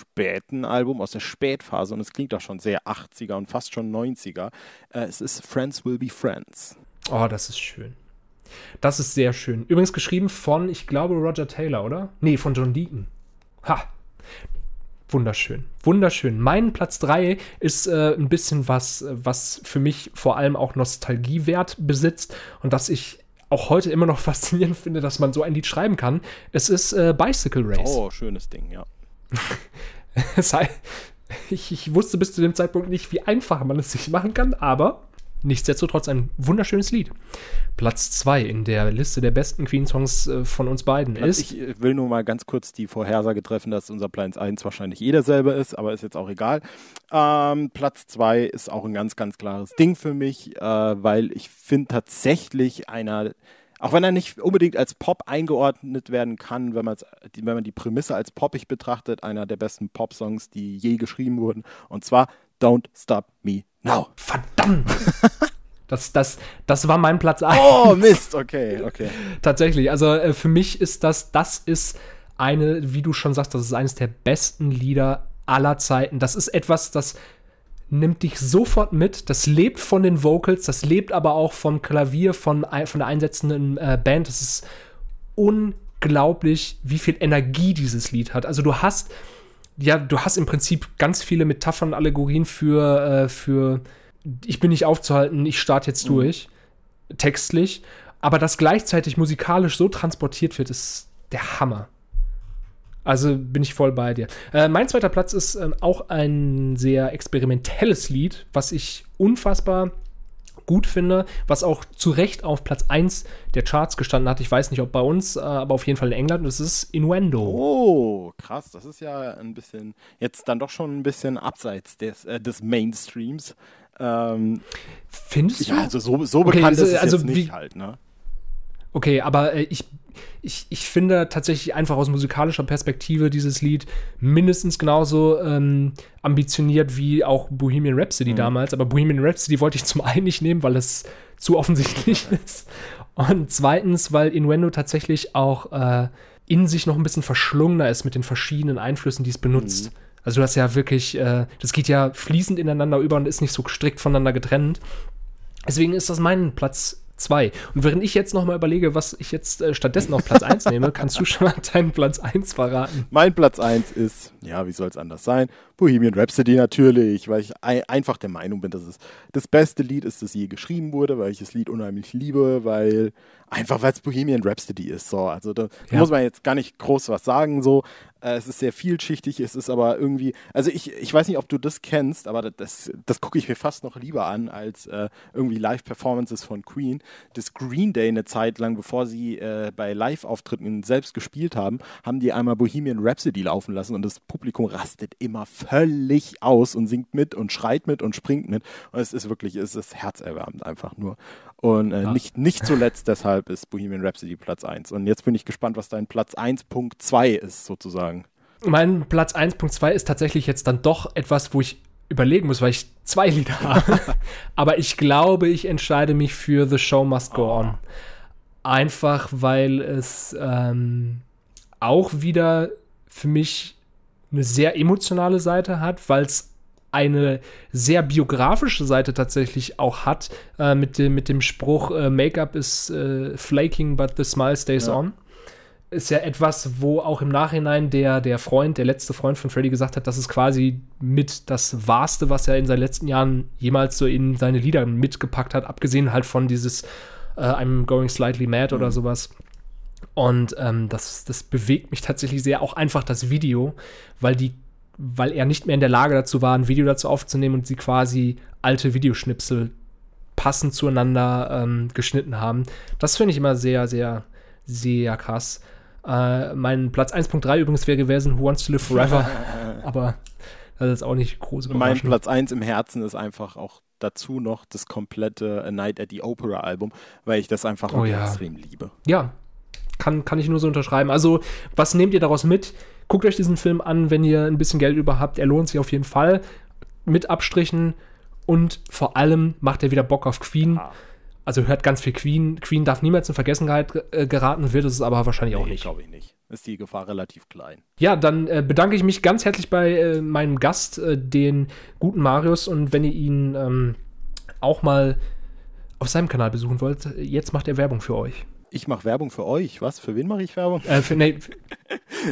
S2: späten Album, aus der Spätphase und es klingt auch schon sehr 80er und fast schon 90er. es ist Friends Will Be Friends.
S1: Oh, das ist schön. Das ist sehr schön. Übrigens geschrieben von, ich glaube, Roger Taylor, oder? Nee, von John Deacon. Ha! Wunderschön. Wunderschön. Mein Platz 3 ist äh, ein bisschen was, was für mich vor allem auch Nostalgiewert besitzt und das ich auch heute immer noch faszinierend finde, dass man so ein Lied schreiben kann. Es ist äh, Bicycle Race. Oh,
S2: schönes Ding, ja.
S1: ich, ich wusste bis zu dem Zeitpunkt nicht, wie einfach man es sich machen kann, aber Nichtsdestotrotz ein wunderschönes Lied. Platz 2 in der Liste der besten Queen-Songs äh, von uns beiden also ist.
S2: Ich äh, will nur mal ganz kurz die Vorhersage treffen, dass unser Platz 1 wahrscheinlich jeder eh selber ist, aber ist jetzt auch egal. Ähm, Platz 2 ist auch ein ganz, ganz klares Ding für mich, äh, weil ich finde tatsächlich einer auch wenn er nicht unbedingt als Pop eingeordnet werden kann, wenn, wenn man die Prämisse als poppig betrachtet, einer der besten Pop-Songs, die je geschrieben wurden. Und zwar Don't Stop Me Now. Oh, verdammt!
S1: Das, das, das war mein Platz 1. Oh, Mist, okay, okay. Tatsächlich, also äh, für mich ist das, das ist eine, wie du schon sagst, das ist eines der besten Lieder aller Zeiten. Das ist etwas, das nimmt dich sofort mit. Das lebt von den Vocals, das lebt aber auch vom Klavier, von, von der einsetzenden äh, Band. Das ist unglaublich, wie viel Energie dieses Lied hat. Also du hast ja, du hast im Prinzip ganz viele Metaphern, Allegorien für, äh, für ich bin nicht aufzuhalten, ich starte jetzt mhm. durch, textlich. Aber das gleichzeitig musikalisch so transportiert wird, ist der Hammer. Also bin ich voll bei dir. Äh, mein zweiter Platz ist äh, auch ein sehr experimentelles Lied, was ich unfassbar gut finde, was auch zu Recht auf Platz 1 der Charts gestanden hat. Ich weiß nicht, ob bei uns, äh, aber auf jeden Fall in England. das ist Innuendo.
S2: Oh, krass. Das ist ja ein bisschen, jetzt dann doch schon ein bisschen abseits des, äh, des Mainstreams. Ähm, Findest ja, du? Ja, also so, so bekannt also, ist es also, jetzt nicht halt, ne?
S1: Okay, aber äh, ich ich, ich finde tatsächlich einfach aus musikalischer Perspektive dieses Lied mindestens genauso ähm, ambitioniert wie auch Bohemian Rhapsody mhm. damals. Aber Bohemian Rhapsody wollte ich zum einen nicht nehmen, weil es zu offensichtlich ist. Und zweitens, weil Innuendo tatsächlich auch äh, in sich noch ein bisschen verschlungener ist mit den verschiedenen Einflüssen, die es benutzt. Mhm. Also du hast ja wirklich, äh, das geht ja fließend ineinander über und ist nicht so strikt voneinander getrennt. Deswegen ist das mein Platz 2. Und während ich jetzt nochmal überlege, was ich jetzt äh, stattdessen auf Platz 1 nehme, kannst du schon mal deinen Platz 1 verraten.
S2: Mein Platz 1 ist, ja, wie soll es anders sein? Bohemian Rhapsody natürlich, weil ich ein einfach der Meinung bin, dass es das beste Lied ist, das je geschrieben wurde, weil ich das Lied unheimlich liebe, weil Einfach weil es Bohemian Rhapsody ist. So, also da ja. muss man jetzt gar nicht groß was sagen. So, äh, es ist sehr vielschichtig. Es ist aber irgendwie, also ich, ich weiß nicht, ob du das kennst, aber das, das gucke ich mir fast noch lieber an als äh, irgendwie Live-Performances von Queen. Das Green Day eine Zeit lang, bevor sie äh, bei Live-Auftritten selbst gespielt haben, haben die einmal Bohemian Rhapsody laufen lassen und das Publikum rastet immer völlig aus und singt mit und schreit mit und springt mit. Und es ist wirklich, es ist herzerwärmend einfach nur. Und äh, nicht, nicht zuletzt deshalb ist Bohemian Rhapsody Platz 1. Und jetzt bin ich gespannt, was dein Platz 1.2 ist, sozusagen.
S1: Mein Platz 1.2 ist tatsächlich jetzt dann doch etwas, wo ich überlegen muss, weil ich zwei Lieder habe. Aber ich glaube, ich entscheide mich für The Show Must Go oh. On. Ah. Einfach weil es ähm, auch wieder für mich eine sehr emotionale Seite hat, weil es eine sehr biografische Seite tatsächlich auch hat, äh, mit, dem, mit dem Spruch äh, Make-up is äh, flaking, but the smile stays ja. on. Ist ja etwas, wo auch im Nachhinein der, der Freund, der letzte Freund von Freddy gesagt hat, das ist quasi mit das Wahrste, was er in seinen letzten Jahren jemals so in seine Lieder mitgepackt hat, abgesehen halt von dieses äh, I'm going slightly mad mhm. oder sowas. Und ähm, das, das bewegt mich tatsächlich sehr, auch einfach das Video, weil die weil er nicht mehr in der Lage dazu war, ein Video dazu aufzunehmen und sie quasi alte Videoschnipsel passend zueinander ähm, geschnitten haben. Das finde ich immer sehr, sehr, sehr krass. Äh, mein Platz 1.3 übrigens wäre gewesen Who Wants to Live Forever, aber das ist auch nicht groß. Mein Platz
S2: 1 im Herzen ist einfach auch dazu noch das komplette A
S1: Night at the Opera Album, weil ich das einfach oh, ja. extrem liebe. Ja, kann, kann ich nur so unterschreiben. Also, was nehmt ihr daraus mit? Guckt euch diesen Film an, wenn ihr ein bisschen Geld über habt. Er lohnt sich auf jeden Fall. Mit Abstrichen und vor allem macht er wieder Bock auf Queen. Aha. Also hört ganz viel Queen. Queen darf niemals in Vergessenheit äh, geraten, wird es aber wahrscheinlich nee, auch nicht. Glaube ich
S2: nicht. Ist die Gefahr relativ klein.
S1: Ja, dann äh, bedanke ich mich ganz herzlich bei äh, meinem Gast, äh, den guten Marius. Und wenn ihr ihn ähm, auch mal auf seinem Kanal besuchen wollt, äh, jetzt macht er Werbung für euch ich mache Werbung für euch. Was? Für wen mache ich Werbung? Äh, für, nee,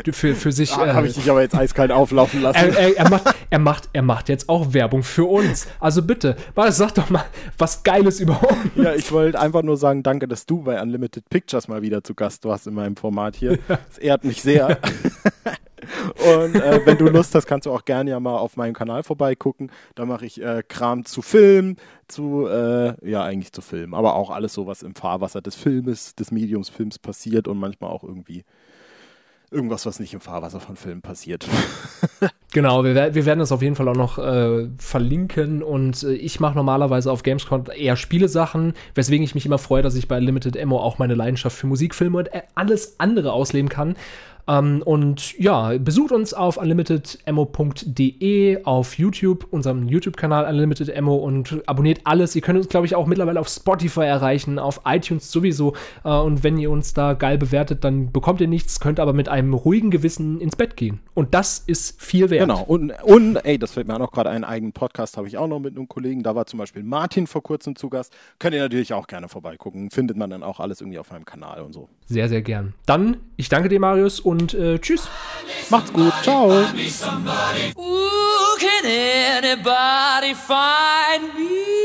S1: für, für, für sich. Ah, äh, Habe ich dich
S2: aber jetzt eiskalt auflaufen lassen. Er, er, er,
S1: macht, er, macht, er macht jetzt auch Werbung für uns. Also bitte, mal, sag doch mal was Geiles überhaupt.
S2: uns. Ja, ich wollte einfach nur sagen, danke, dass du bei Unlimited Pictures mal wieder zu Gast warst in meinem Format hier. Es ehrt mich sehr. Ja. Und äh, wenn du Lust hast, kannst du auch gerne ja mal auf meinem Kanal vorbeigucken. Da mache ich äh, Kram zu Film, zu, äh, ja, eigentlich zu Film, aber auch alles so, was im Fahrwasser des Filmes, des Mediums Films passiert und manchmal auch irgendwie irgendwas, was nicht im Fahrwasser von Filmen passiert.
S1: genau, wir, wir, werden das auf jeden Fall auch noch äh, verlinken und äh, ich mache normalerweise auf Gamescom eher Spielesachen, weswegen ich mich immer freue, dass ich bei Limited Ammo auch meine Leidenschaft für Musikfilme und äh, alles andere ausleben kann. Ähm, und ja, besucht uns auf unlimitedemo.de, auf YouTube, unserem YouTube-Kanal unlimitedemo und abonniert alles. Ihr könnt uns, glaube ich, auch mittlerweile auf Spotify erreichen, auf iTunes sowieso. Äh, und wenn ihr uns da geil bewertet, dann bekommt ihr nichts, könnt aber mit einem ruhigen Gewissen ins Bett gehen. Und das ist viel wert. Genau. Und,
S2: und ey, das fällt mir auch noch gerade ein, eigenen Podcast habe ich auch noch mit einem Kollegen. Da war zum Beispiel Martin vor kurzem zu Gast. Könnt ihr natürlich auch gerne vorbeigucken. Findet man dann auch alles irgendwie auf meinem Kanal und so.
S1: Sehr, sehr gern. Dann, ich danke dir, Marius, und und äh, tschüss. Macht's gut. Ciao. Ooh, can anybody find me?